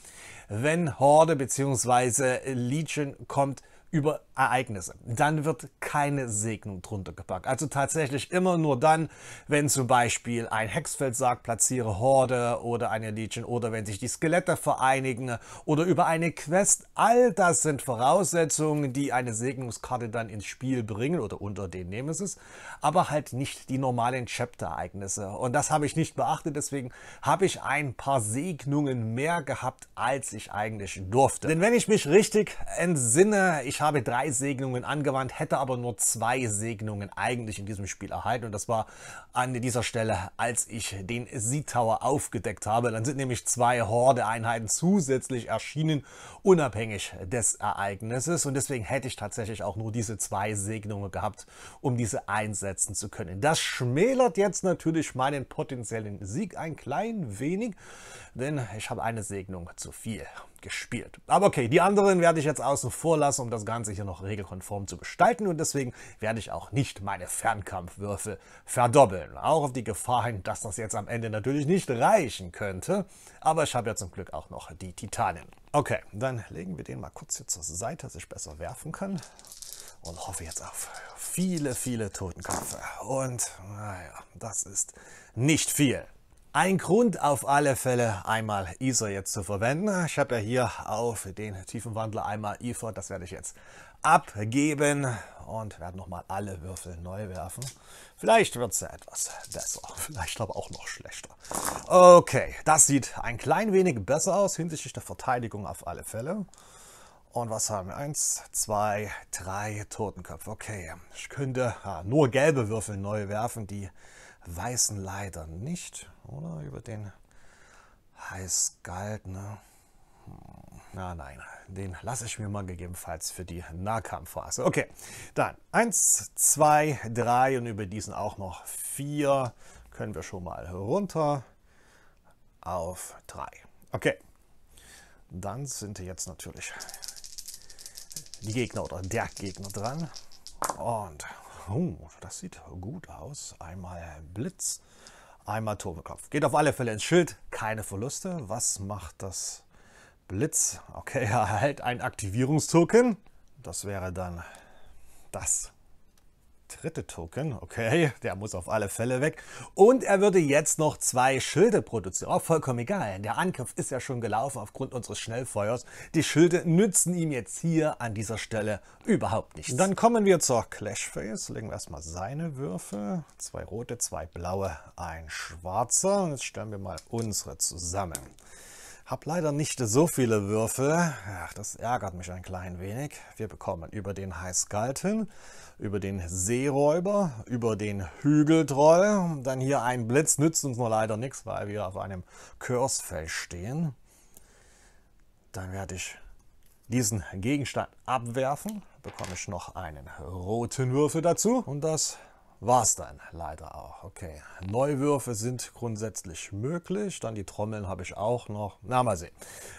wenn Horde bzw. Legion kommt, über Ereignisse. Dann wird keine Segnung drunter gepackt. Also tatsächlich immer nur dann, wenn zum Beispiel ein Hexfeldsarg platziere Horde oder eine Legion oder wenn sich die Skelette vereinigen oder über eine Quest. All das sind Voraussetzungen, die eine Segnungskarte dann ins Spiel bringen oder unter den Nemesis, aber halt nicht die normalen Chapter-Ereignisse. Und das habe ich nicht beachtet, deswegen habe ich ein paar Segnungen mehr gehabt, als ich eigentlich durfte. Denn wenn ich mich richtig entsinne, ich ich habe drei Segnungen angewandt, hätte aber nur zwei Segnungen eigentlich in diesem Spiel erhalten. Und das war an dieser Stelle, als ich den Seed Tower aufgedeckt habe. Dann sind nämlich zwei Horde-Einheiten zusätzlich erschienen, unabhängig des Ereignisses. Und deswegen hätte ich tatsächlich auch nur diese zwei Segnungen gehabt, um diese einsetzen zu können. Das schmälert jetzt natürlich meinen potenziellen Sieg ein klein wenig, denn ich habe eine Segnung zu viel gespielt. Aber okay, die anderen werde ich jetzt außen vor lassen, um das Ganze hier noch regelkonform zu gestalten und deswegen werde ich auch nicht meine Fernkampfwürfe verdoppeln. Auch auf die Gefahr hin, dass das jetzt am Ende natürlich nicht reichen könnte, aber ich habe ja zum Glück auch noch die Titanen. Okay, dann legen wir den mal kurz hier zur Seite, dass ich besser werfen kann und hoffe jetzt auf viele, viele Totenköpfe. Und naja, das ist nicht viel. Ein Grund auf alle Fälle einmal ISA jetzt zu verwenden. Ich habe ja hier auf den Tiefenwandler einmal IFA, das werde ich jetzt abgeben und werde nochmal alle Würfel neu werfen. Vielleicht wird es ja etwas besser, vielleicht aber auch noch schlechter. Okay, das sieht ein klein wenig besser aus hinsichtlich der Verteidigung auf alle Fälle. Und was haben wir? Eins, zwei, drei Totenköpfe. Okay, ich könnte ah, nur gelbe Würfel neu werfen, die weißen leider nicht. Oder über den heiß galt, ne? Na hm. nein, den lasse ich mir mal gegebenenfalls für die Nahkampfphase. Okay, dann 1, 2, 3 und über diesen auch noch 4 können wir schon mal runter auf 3. Okay, dann sind jetzt natürlich die Gegner oder der Gegner dran. Und oh, das sieht gut aus. Einmal Blitz. Einmal Turbokopf. Geht auf alle Fälle ins Schild, keine Verluste. Was macht das Blitz? Okay, <laughs> er erhält ein Aktivierungstoken. Das wäre dann das dritte Token, okay, der muss auf alle Fälle weg. Und er würde jetzt noch zwei Schilde produzieren. Auch oh, vollkommen egal, der Angriff ist ja schon gelaufen aufgrund unseres Schnellfeuers. Die Schilde nützen ihm jetzt hier an dieser Stelle überhaupt nichts. Dann kommen wir zur Clash Phase. Legen wir erstmal seine Würfe. Zwei rote, zwei blaue, ein schwarzer. Und jetzt stellen wir mal unsere zusammen. Hab leider nicht so viele Würfel. Ach, das ärgert mich ein klein wenig. Wir bekommen über den Highskalten, über den Seeräuber, über den Hügeltroll. Dann hier ein Blitz nützt uns nur leider nichts, weil wir auf einem Kursfeld stehen. Dann werde ich diesen Gegenstand abwerfen. Bekomme ich noch einen roten Würfel dazu. Und das war es dann leider auch. Okay, Neuwürfe sind grundsätzlich möglich. Dann die Trommeln habe ich auch noch. Na, mal sehen.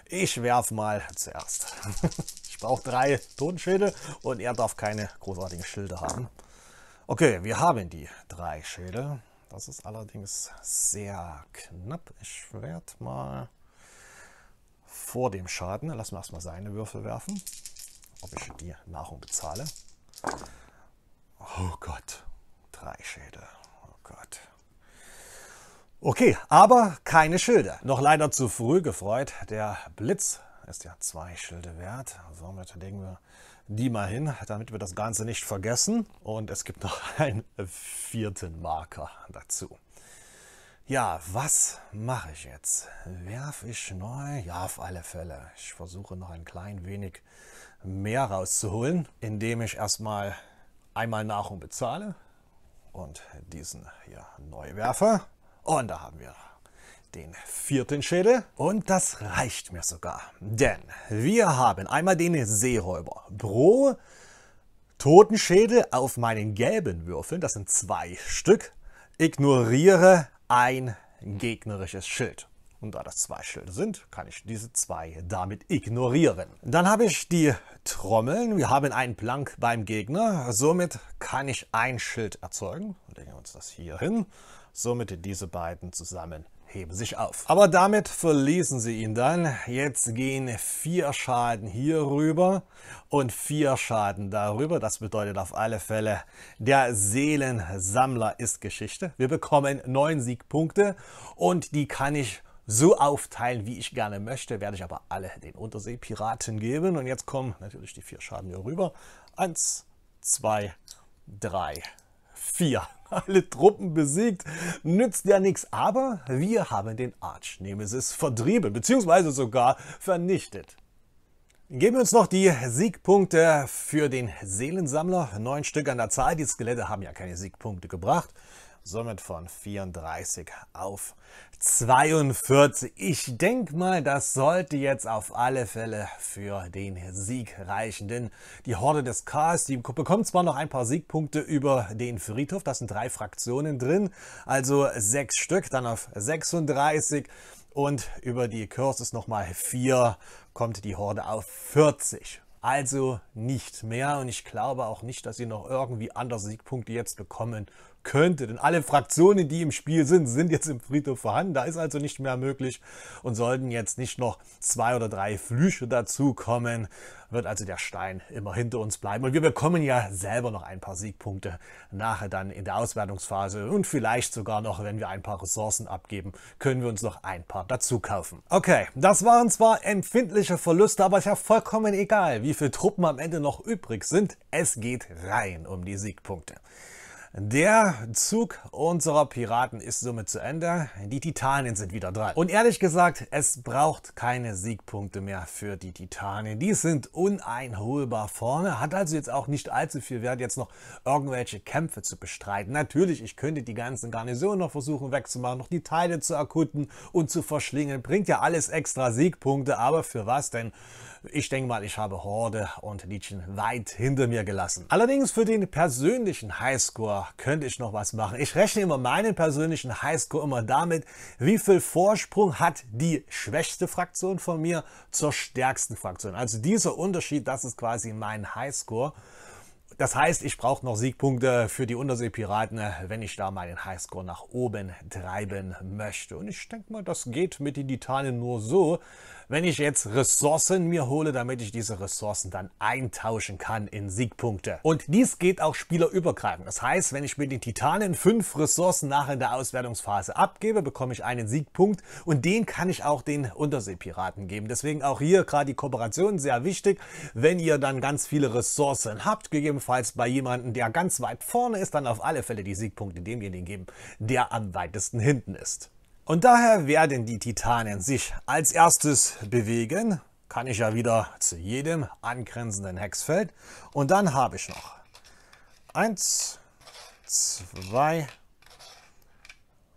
Ich werf mal zuerst. <laughs> ich brauche drei Tonschädel und er darf keine großartigen Schilde haben. Okay, wir haben die drei Schädel. Das ist allerdings sehr knapp. Ich werde mal vor dem Schaden, lassen wir erstmal seine Würfel werfen, ob ich die Nahrung bezahle. Oh Gott, Drei Schädel. Oh Gott. Okay, aber keine Schilder. Noch leider zu früh gefreut. Der Blitz ist ja zwei Schilde wert. Somit legen wir die mal hin, damit wir das Ganze nicht vergessen. Und es gibt noch <laughs> einen vierten Marker dazu. Ja, was mache ich jetzt? Werf ich neu? Ja, auf alle Fälle. Ich versuche noch ein klein wenig mehr rauszuholen, indem ich erstmal einmal Nahrung bezahle und diesen hier Neuwerfer. Und da haben wir den vierten Schädel. Und das reicht mir sogar, denn wir haben einmal den Seeräuber. Pro Totenschädel auf meinen gelben Würfeln, das sind zwei Stück, ignoriere ein gegnerisches Schild. Und da das zwei Schilder sind, kann ich diese zwei damit ignorieren. Dann habe ich die trommeln. Wir haben einen Plank beim Gegner. Somit kann ich ein Schild erzeugen. Legen wir uns das hier hin. Somit diese beiden zusammen heben sich auf. Aber damit verließen sie ihn dann. Jetzt gehen vier Schaden hier rüber und vier Schaden darüber. Das bedeutet auf alle Fälle, der Seelensammler ist Geschichte. Wir bekommen neun Siegpunkte und die kann ich so aufteilen, wie ich gerne möchte, werde ich aber alle den Unterseepiraten geben. Und jetzt kommen natürlich die vier Schaden hier rüber. Eins, zwei, drei, vier. <laughs> Alle Truppen besiegt, nützt ja nichts, aber wir haben den Arch-Nemesis vertrieben, beziehungsweise sogar vernichtet. Geben wir uns noch die Siegpunkte für den Seelensammler. Neun Stück an der Zahl. Die Skelette haben ja keine Siegpunkte gebracht somit von 34 auf 42. Ich denke mal, das sollte jetzt auf alle Fälle für den Sieg reichen, denn die Horde des Chaos, die bekommt zwar noch ein paar Siegpunkte über den Friedhof, das sind drei Fraktionen drin, also sechs Stück, dann auf 36 und über die Curses nochmal vier, kommt die Horde auf 40. Also nicht mehr und ich glaube auch nicht, dass sie noch irgendwie andere Siegpunkte jetzt bekommen könnte. Denn alle Fraktionen, die im Spiel sind, sind jetzt im Friedhof vorhanden. Da ist also nicht mehr möglich. Und sollten jetzt nicht noch zwei oder drei Flüche dazukommen, wird also der Stein immer hinter uns bleiben. Und wir bekommen ja selber noch ein paar Siegpunkte nachher dann in der Auswertungsphase. Und vielleicht sogar noch, wenn wir ein paar Ressourcen abgeben, können wir uns noch ein paar dazu kaufen. Okay, das waren zwar empfindliche Verluste, aber es ist ja vollkommen egal, wie viele Truppen am Ende noch übrig sind. Es geht rein um die Siegpunkte. Der Zug unserer Piraten ist somit zu Ende. Die Titanen sind wieder dran. Und ehrlich gesagt, es braucht keine Siegpunkte mehr für die Titanen. Die sind uneinholbar vorne. Hat also jetzt auch nicht allzu viel Wert, jetzt noch irgendwelche Kämpfe zu bestreiten. Natürlich, ich könnte die ganzen Garnisonen noch versuchen wegzumachen, noch die Teile zu erkunden und zu verschlingen. Bringt ja alles extra Siegpunkte, aber für was denn? Ich denke mal, ich habe Horde und Liedchen weit hinter mir gelassen. Allerdings für den persönlichen Highscore könnte ich noch was machen. Ich rechne immer meinen persönlichen Highscore immer damit, wie viel Vorsprung hat die schwächste Fraktion von mir zur stärksten Fraktion. Also dieser Unterschied, das ist quasi mein Highscore. Das heißt, ich brauche noch Siegpunkte für die Unterseepiraten, äh, wenn ich da meinen Highscore nach oben treiben möchte. Und ich denke mal, das geht mit den Titanen nur so, wenn ich jetzt Ressourcen mir hole, damit ich diese Ressourcen dann eintauschen kann in Siegpunkte. Und dies geht auch spielerübergreifend. Das heißt, wenn ich mit den Titanen fünf Ressourcen nach in der Auswertungsphase abgebe, bekomme ich einen Siegpunkt und den kann ich auch den Unterseepiraten geben. Deswegen auch hier gerade die Kooperation sehr wichtig. Wenn ihr dann ganz viele Ressourcen habt, gegebenenfalls falls bei jemandem, der ganz weit vorne ist, dann auf alle Fälle die Siegpunkte demjenigen geben, der am weitesten hinten ist. Und daher werden die Titanen sich als erstes bewegen, kann ich ja wieder zu jedem angrenzenden Hexfeld. Und dann habe ich noch eins, zwei,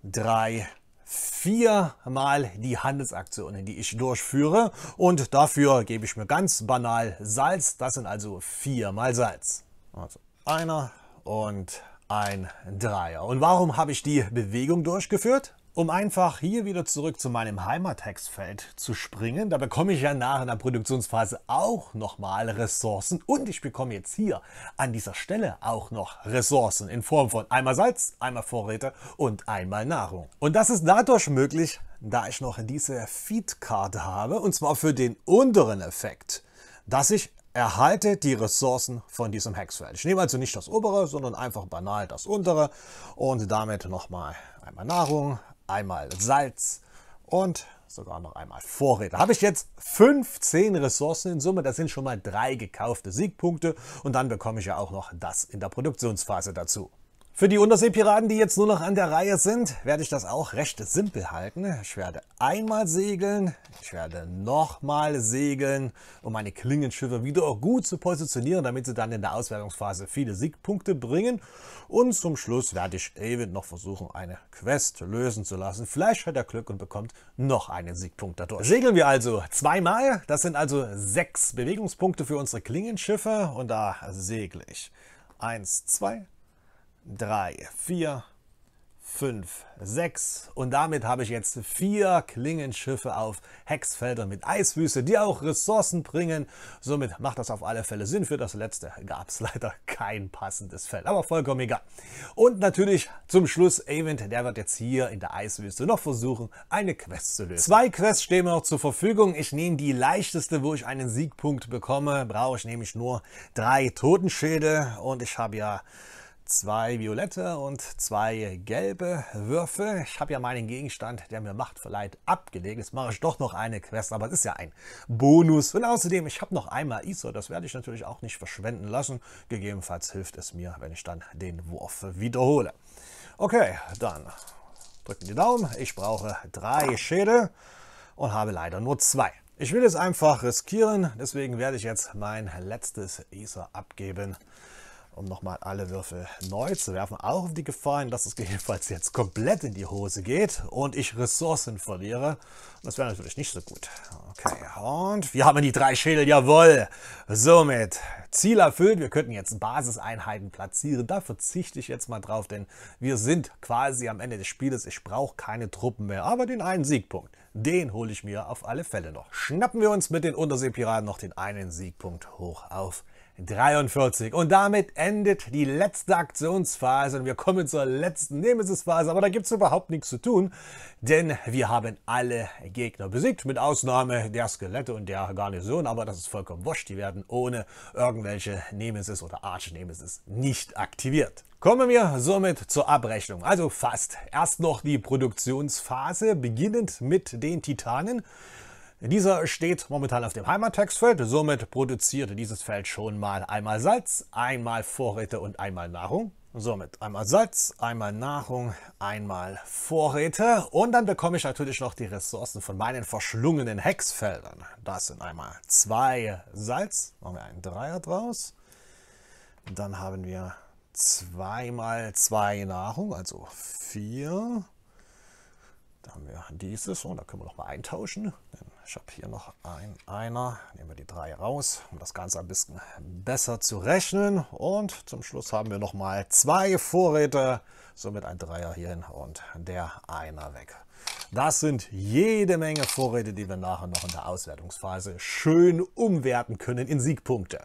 drei, viermal die Handelsaktionen, die ich durchführe. Und dafür gebe ich mir ganz banal Salz. Das sind also viermal Salz. Also einer und ein Dreier. Und warum habe ich die Bewegung durchgeführt? Um einfach hier wieder zurück zu meinem Heimathexfeld zu springen, da bekomme ich ja nach einer Produktionsphase auch nochmal Ressourcen und ich bekomme jetzt hier an dieser Stelle auch noch Ressourcen in Form von einmal Salz, einmal Vorräte und einmal Nahrung. Und das ist dadurch möglich, da ich noch diese Feed-Karte habe und zwar für den unteren Effekt, dass ich Erhalte die Ressourcen von diesem Hexfeld. Ich nehme also nicht das obere, sondern einfach banal das untere und damit nochmal einmal Nahrung, einmal Salz und sogar noch einmal Vorräte. Habe ich jetzt 15 Ressourcen in Summe, das sind schon mal drei gekaufte Siegpunkte und dann bekomme ich ja auch noch das in der Produktionsphase dazu. Für die Unterseepiraten, die jetzt nur noch an der Reihe sind, werde ich das auch recht simpel halten. Ich werde einmal segeln, ich werde nochmal segeln, um meine Klingenschiffe wieder auch gut zu positionieren, damit sie dann in der Auswertungsphase viele Siegpunkte bringen. Und zum Schluss werde ich Evid noch versuchen, eine Quest lösen zu lassen. Vielleicht hat er Glück und bekommt noch einen Siegpunkt dadurch. Segeln wir also zweimal. Das sind also sechs Bewegungspunkte für unsere Klingenschiffe und da segle ich. Eins, zwei, drei. 3, 4, 5, 6 und damit habe ich jetzt vier Klingenschiffe auf Hexfeldern mit Eiswüste, die auch Ressourcen bringen. Somit macht das auf alle Fälle Sinn. Für das letzte gab es leider kein passendes Feld, aber vollkommen egal. Und natürlich zum Schluss Avent, der wird jetzt hier in der Eiswüste noch versuchen, eine Quest zu lösen. Zwei Quests stehen mir noch zur Verfügung. Ich nehme die leichteste, wo ich einen Siegpunkt bekomme. Brauche ich nämlich nur drei Totenschädel und ich habe ja zwei violette und zwei gelbe Würfel. Ich habe ja meinen Gegenstand, der mir Macht verleiht, abgelegt. Jetzt mache ich doch noch eine Quest, aber es ist ja ein Bonus. Und außerdem, ich habe noch einmal ISO. Das werde ich natürlich auch nicht verschwenden lassen. Gegebenenfalls hilft es mir, wenn ich dann den Wurf wiederhole. Okay, dann drücken die Daumen. Ich brauche drei Schädel und habe leider nur zwei. Ich will es einfach riskieren, deswegen werde ich jetzt mein letztes ISO abgeben um nochmal alle Würfel neu zu werfen. Auch auf die Gefahren, dass es gegebenenfalls jetzt komplett in die Hose geht und ich Ressourcen verliere. Das wäre natürlich nicht so gut. Okay, und wir haben die drei Schädel, jawohl. Somit, Ziel erfüllt. Wir könnten jetzt Basiseinheiten platzieren. Da verzichte ich jetzt mal drauf, denn wir sind quasi am Ende des Spieles. Ich brauche keine Truppen mehr, aber den einen Siegpunkt. Den hole ich mir auf alle Fälle noch. Schnappen wir uns mit den Unterseepiraten noch den einen Siegpunkt hoch auf 43. Und damit endet die letzte Aktionsphase und wir kommen zur letzten Nemesis-Phase. Aber da gibt es überhaupt nichts zu tun, denn wir haben alle Gegner besiegt, mit Ausnahme der Skelette und der Garnison. Aber das ist vollkommen wurscht, die werden ohne irgendwelche Nemesis oder Arch-Nemesis nicht aktiviert. Kommen wir somit zur Abrechnung. Also fast. Erst noch die Produktionsphase, beginnend mit den Titanen. Dieser steht momentan auf dem Heimattagsfeld, somit produziert dieses Feld schon mal einmal Salz, einmal Vorräte und einmal Nahrung. Somit einmal Salz, einmal Nahrung, einmal Vorräte und dann bekomme ich natürlich noch die Ressourcen von meinen verschlungenen Hexfeldern. Das sind einmal zwei Salz, machen wir einen Dreier draus. Dann haben wir zweimal zwei Nahrung, also vier. Dann haben wir dieses, und da können wir nochmal eintauschen. Dann ich habe hier noch ein Einer. Nehmen wir die drei raus, um das Ganze ein bisschen besser zu rechnen. Und zum Schluss haben wir nochmal zwei Vorräte. Somit ein Dreier hierhin und der Einer weg. Das sind jede Menge Vorräte, die wir nachher noch in der Auswertungsphase schön umwerten können in Siegpunkte.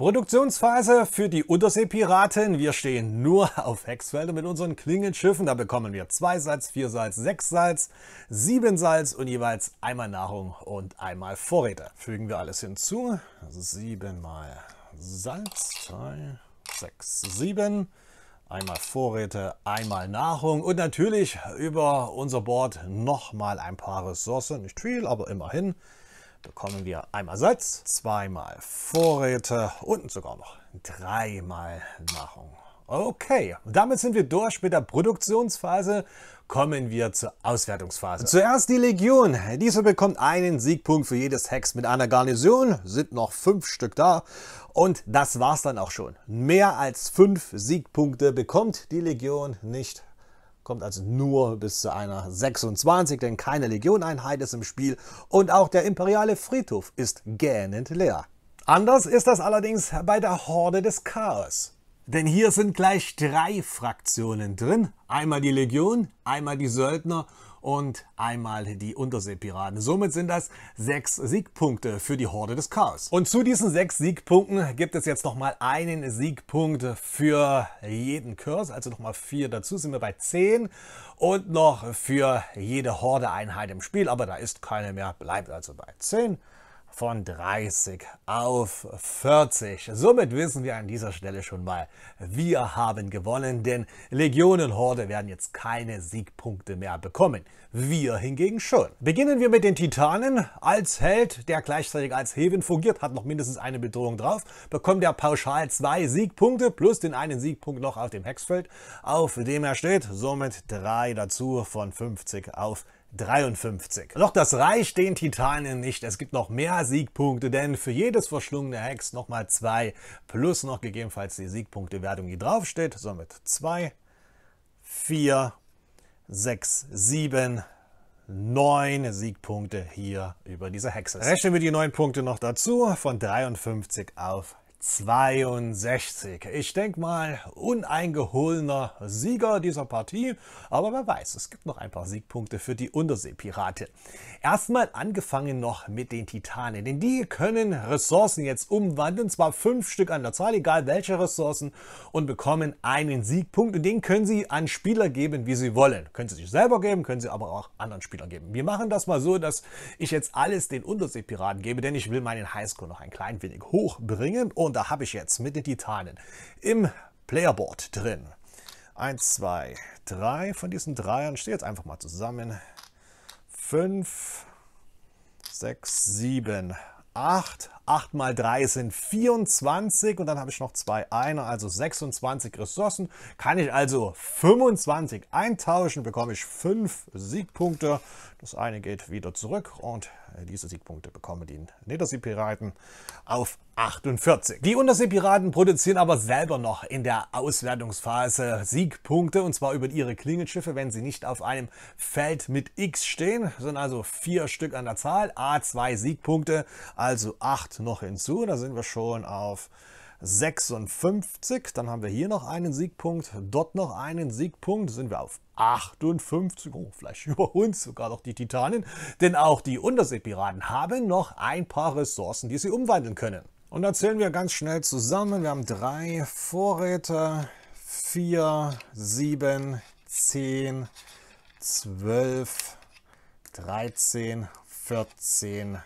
Produktionsphase für die Unterseepiraten. Wir stehen nur auf Hexfeldern mit unseren Klingenschiffen. Da bekommen wir 2 Salz, 4 Salz, 6 Salz, 7 Salz und jeweils einmal Nahrung und einmal Vorräte. Fügen wir alles hinzu. 7 mal Salz, 3, 6, 7. Einmal Vorräte, einmal Nahrung und natürlich über unser Board nochmal ein paar Ressourcen. Nicht viel, aber immerhin bekommen wir einmal Salz, zweimal Vorräte und sogar noch dreimal Nahrung. Okay, damit sind wir durch mit der Produktionsphase. Kommen wir zur Auswertungsphase. Zuerst die Legion. Diese bekommt einen Siegpunkt für jedes Hex mit einer Garnison. Sind noch fünf Stück da. Und das war's dann auch schon. Mehr als fünf Siegpunkte bekommt die Legion nicht kommt also nur bis zu einer 26, denn keine Legioneinheit ist im Spiel und auch der imperiale Friedhof ist gähnend leer. Anders ist das allerdings bei der Horde des Chaos. Denn hier sind gleich drei Fraktionen drin. Einmal die Legion, einmal die Söldner und einmal die Unterseepiraten. Somit sind das sechs Siegpunkte für die Horde des Chaos. Und zu diesen sechs Siegpunkten gibt es jetzt nochmal einen Siegpunkt für jeden Curse, also nochmal vier dazu, sind wir bei zehn und noch für jede Horde-Einheit im Spiel, aber da ist keine mehr, bleibt also bei zehn von 30 auf 40. Somit wissen wir an dieser Stelle schon mal, wir haben gewonnen, denn Legionen Horde werden jetzt keine Siegpunkte mehr bekommen. Wir hingegen schon. Beginnen wir mit den Titanen. Als Held, der gleichzeitig als Heaven fungiert, hat noch mindestens eine Bedrohung drauf, bekommt er pauschal zwei Siegpunkte plus den einen Siegpunkt noch auf dem Hexfeld, auf dem er steht. Somit drei dazu von 50 auf 40. 53. Doch das reicht den Titanen nicht. Es gibt noch mehr Siegpunkte, denn für jedes verschlungene Hex nochmal zwei plus noch gegebenenfalls die Siegpunktewertung, die draufsteht. Somit 2, 4, 6, 7, 9 Siegpunkte hier über diese Hexe. Rechnen wir die 9 Punkte noch dazu von 53 auf 62. Ich denke mal, uneingeholener Sieger dieser Partie. Aber wer weiß, es gibt noch ein paar Siegpunkte für die Unterseepirate. Erstmal angefangen noch mit den Titanen, denn die können Ressourcen jetzt umwandeln, zwar fünf Stück an der Zahl, egal welche Ressourcen, und bekommen einen Siegpunkt. Und den können sie an Spieler geben, wie sie wollen. Können sie sich selber geben, können sie aber auch anderen Spielern geben. Wir machen das mal so, dass ich jetzt alles den Unterseepiraten gebe, denn ich will meinen Highscore noch ein klein wenig hochbringen und und da habe ich jetzt mit den Titanen im Playerboard drin. 1, 2, 3 von diesen Dreiern. Stehe jetzt einfach mal zusammen. 5, 6, 7, 8. 8 mal 3 sind 24 und dann habe ich noch zwei Einer, also 26 Ressourcen. Kann ich also 25 eintauschen, bekomme ich 5 Siegpunkte. Das eine geht wieder zurück und äh, diese Siegpunkte bekommen die Niederseepiraten auf 48. Die Unterseepiraten produzieren aber selber noch in der Auswertungsphase Siegpunkte und zwar über ihre Klingenschiffe, wenn sie nicht auf einem Feld mit X stehen. Das sind also vier Stück an der Zahl, A2 Siegpunkte, also acht noch hinzu. Da sind wir schon auf 56. Dann haben wir hier noch einen Siegpunkt, dort noch einen Siegpunkt, sind wir auf 58, oh, vielleicht <laughs> über uns sogar noch die Titanen, denn auch die Unterseepiraten haben noch ein paar Ressourcen, die sie umwandeln können. Und dann zählen wir ganz schnell zusammen. Wir haben drei Vorräte, vier, sieben, zehn, zwölf, dreizehn, vierzehn,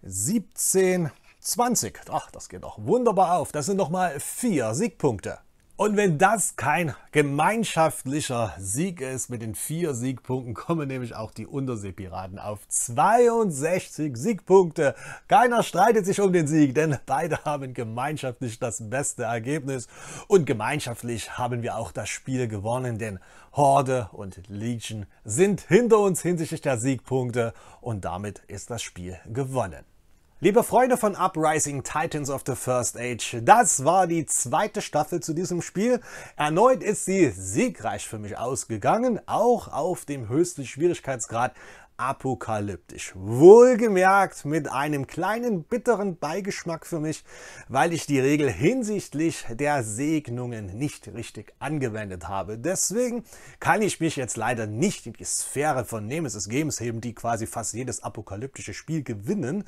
siebzehn, zwanzig. Ach, das geht doch wunderbar auf. Das sind nochmal vier Siegpunkte. Und wenn das kein gemeinschaftlicher Sieg ist, mit den vier Siegpunkten <laughs> kommen nämlich auch die Unterseepiraten auf 62 Siegpunkte. Keiner streitet sich um den Sieg, denn beide haben gemeinschaftlich das beste Ergebnis. Und gemeinschaftlich haben wir auch das Spiel gewonnen, denn Horde und Legion sind hinter uns hinsichtlich der Siegpunkte und damit ist das Spiel gewonnen. Liebe Freunde von Uprising Titans of the First Age, das war die zweite Staffel zu diesem Spiel. Erneut ist sie siegreich für mich ausgegangen, auch auf dem höchsten Schwierigkeitsgrad apokalyptisch. Wohlgemerkt mit einem kleinen bitteren Beigeschmack für mich, weil ich die Regel hinsichtlich der Segnungen nicht richtig angewendet habe. Deswegen kann ich mich jetzt leider nicht in die Sphäre von Nemesis Games heben, die quasi fast jedes apokalyptische Spiel gewinnen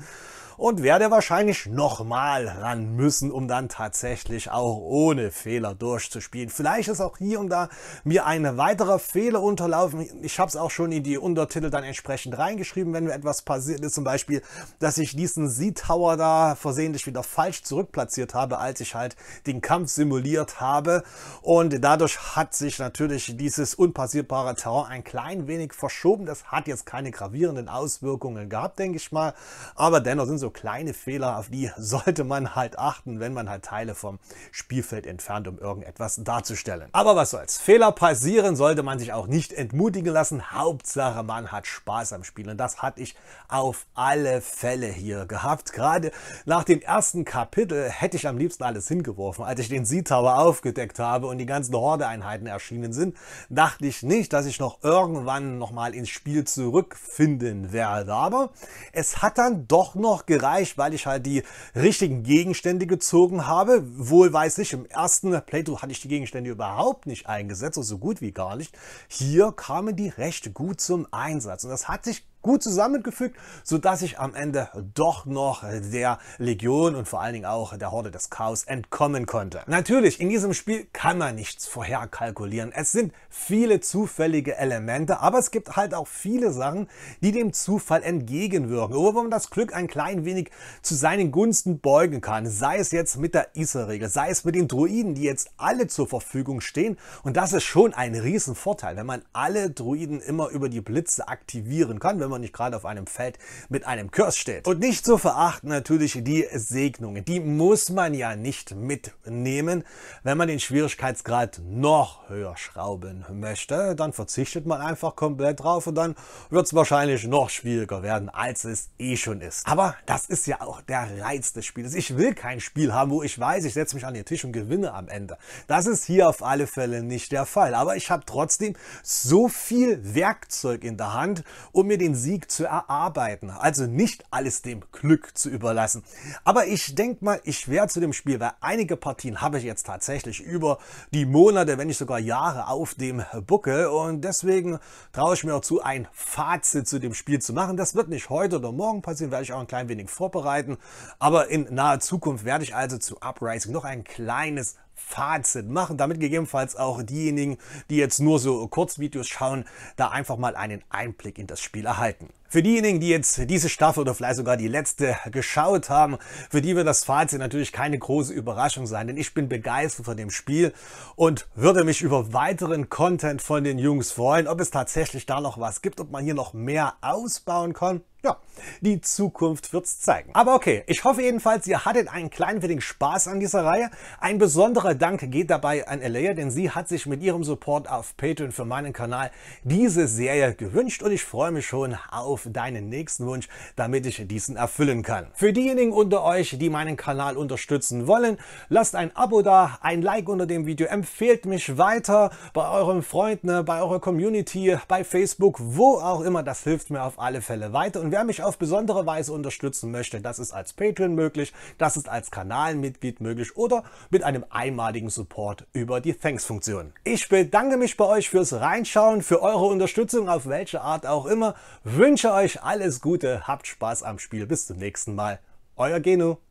und werde wahrscheinlich nochmal ran müssen, um dann tatsächlich auch ohne Fehler durchzuspielen. Vielleicht ist auch hier und da mir ein weiterer Fehler unterlaufen. Ich habe es auch schon in die Untertitel dann entsprechend entsprechend reingeschrieben, wenn mir etwas passiert ist. Zum Beispiel, dass ich diesen Sea tower da versehentlich wieder falsch zurückplatziert habe, als ich halt den Kampf simuliert habe. Und dadurch hat sich natürlich dieses unpassierbare Terrain ein klein wenig verschoben. Das hat jetzt keine gravierenden Auswirkungen gehabt, denke ich mal. Aber dennoch sind so kleine Fehler, auf die <laughs> sollte man halt achten, wenn man halt Teile vom Spielfeld entfernt, um irgendetwas darzustellen. Aber was soll's. Fehler passieren, sollte man sich auch nicht entmutigen lassen. Hauptsache, man hat Spaß Spaß am Spiel. Und das hatte ich auf alle Fälle hier gehabt. Gerade nach dem ersten Kapitel hätte ich am liebsten alles hingeworfen. Als ich den Sea Tower aufgedeckt habe und die ganzen Horde-Einheiten erschienen sind, dachte ich nicht, dass ich noch irgendwann nochmal ins Spiel zurückfinden werde. Aber es hat dann doch noch gereicht, weil ich halt die richtigen Gegenstände gezogen habe. Wohl weiß ich, im ersten Playthrough hatte ich die Gegenstände überhaupt nicht eingesetzt, so gut wie gar nicht. Hier kamen die recht gut zum Einsatz. Und das hat C'est... Ah, gut zusammengefügt, sodass ich am Ende doch noch der Legion und vor allen Dingen auch der Horde des Chaos entkommen konnte. Natürlich, in diesem Spiel kann man nichts vorher kalkulieren. Es sind viele zufällige Elemente, aber es gibt halt auch viele Sachen, die dem Zufall entgegenwirken, wo man das Glück ein klein wenig zu seinen Gunsten beugen kann. Sei es jetzt mit der isar regel sei es mit den Druiden, die jetzt alle zur Verfügung stehen. Und das ist schon ein Riesenvorteil, wenn man alle Druiden immer über die Blitze aktivieren kann, wenn man und nicht gerade auf einem Feld mit einem Kurs steht. Und nicht zu verachten natürlich die Segnungen. Die muss man ja nicht mitnehmen. Wenn man den Schwierigkeitsgrad noch höher schrauben möchte, dann verzichtet man einfach komplett drauf und dann wird es wahrscheinlich noch schwieriger werden, als es eh schon ist. Aber das ist ja auch der Reiz des Spiels. Ich will kein Spiel haben, wo ich weiß, ich setze mich an den Tisch und gewinne am Ende. Das ist hier auf alle Fälle nicht der Fall. Aber ich habe trotzdem so viel Werkzeug in der Hand, um mir den Sieg zu erarbeiten. Also nicht alles dem Glück zu überlassen. Aber ich denke mal, ich werde zu dem Spiel, weil einige Partien habe ich jetzt tatsächlich über die Monate, wenn nicht sogar Jahre auf dem Buckel. Und deswegen traue ich mir auch zu, ein Fazit zu dem Spiel zu machen. Das wird nicht heute oder morgen passieren, werde ich auch ein klein wenig vorbereiten. Aber in naher Zukunft werde ich also zu Uprising noch ein kleines Fazit machen, damit gegebenenfalls auch diejenigen, die jetzt nur so Kurzvideos schauen, da einfach mal einen Einblick in das Spiel erhalten. Für diejenigen, die jetzt diese Staffel oder vielleicht sogar die letzte geschaut haben, für die wird das Fazit natürlich keine große Überraschung sein, denn ich bin begeistert von dem Spiel und würde mich über weiteren Content von den Jungs freuen, ob es tatsächlich da noch was gibt, ob man hier noch mehr ausbauen kann. Ja, die Zukunft wird es zeigen. Aber okay, ich hoffe jedenfalls, ihr hattet einen kleinen wenig Spaß an dieser Reihe. Ein besonderer Dank geht dabei an Elea, denn sie hat sich mit ihrem Support auf Patreon für meinen Kanal diese Serie gewünscht und ich freue mich schon auf auf deinen nächsten Wunsch, damit ich diesen erfüllen kann. Für diejenigen unter euch, die meinen Kanal unterstützen wollen, lasst ein Abo da, ein Like unter dem Video, empfehlt mich weiter bei euren Freunden, bei eurer Community, bei Facebook, wo auch immer. Das hilft mir auf alle Fälle weiter. Und wer mich auf besondere Weise unterstützen möchte, das ist als Patreon möglich, das ist als Kanalmitglied möglich oder mit einem einmaligen Support über die Thanks-Funktion. Ich bedanke mich bei euch fürs Reinschauen, für eure Unterstützung, auf welche Art auch immer. Wünsche wünsche euch alles Gute, habt Spaß am Spiel, bis zum nächsten Mal. Euer Geno.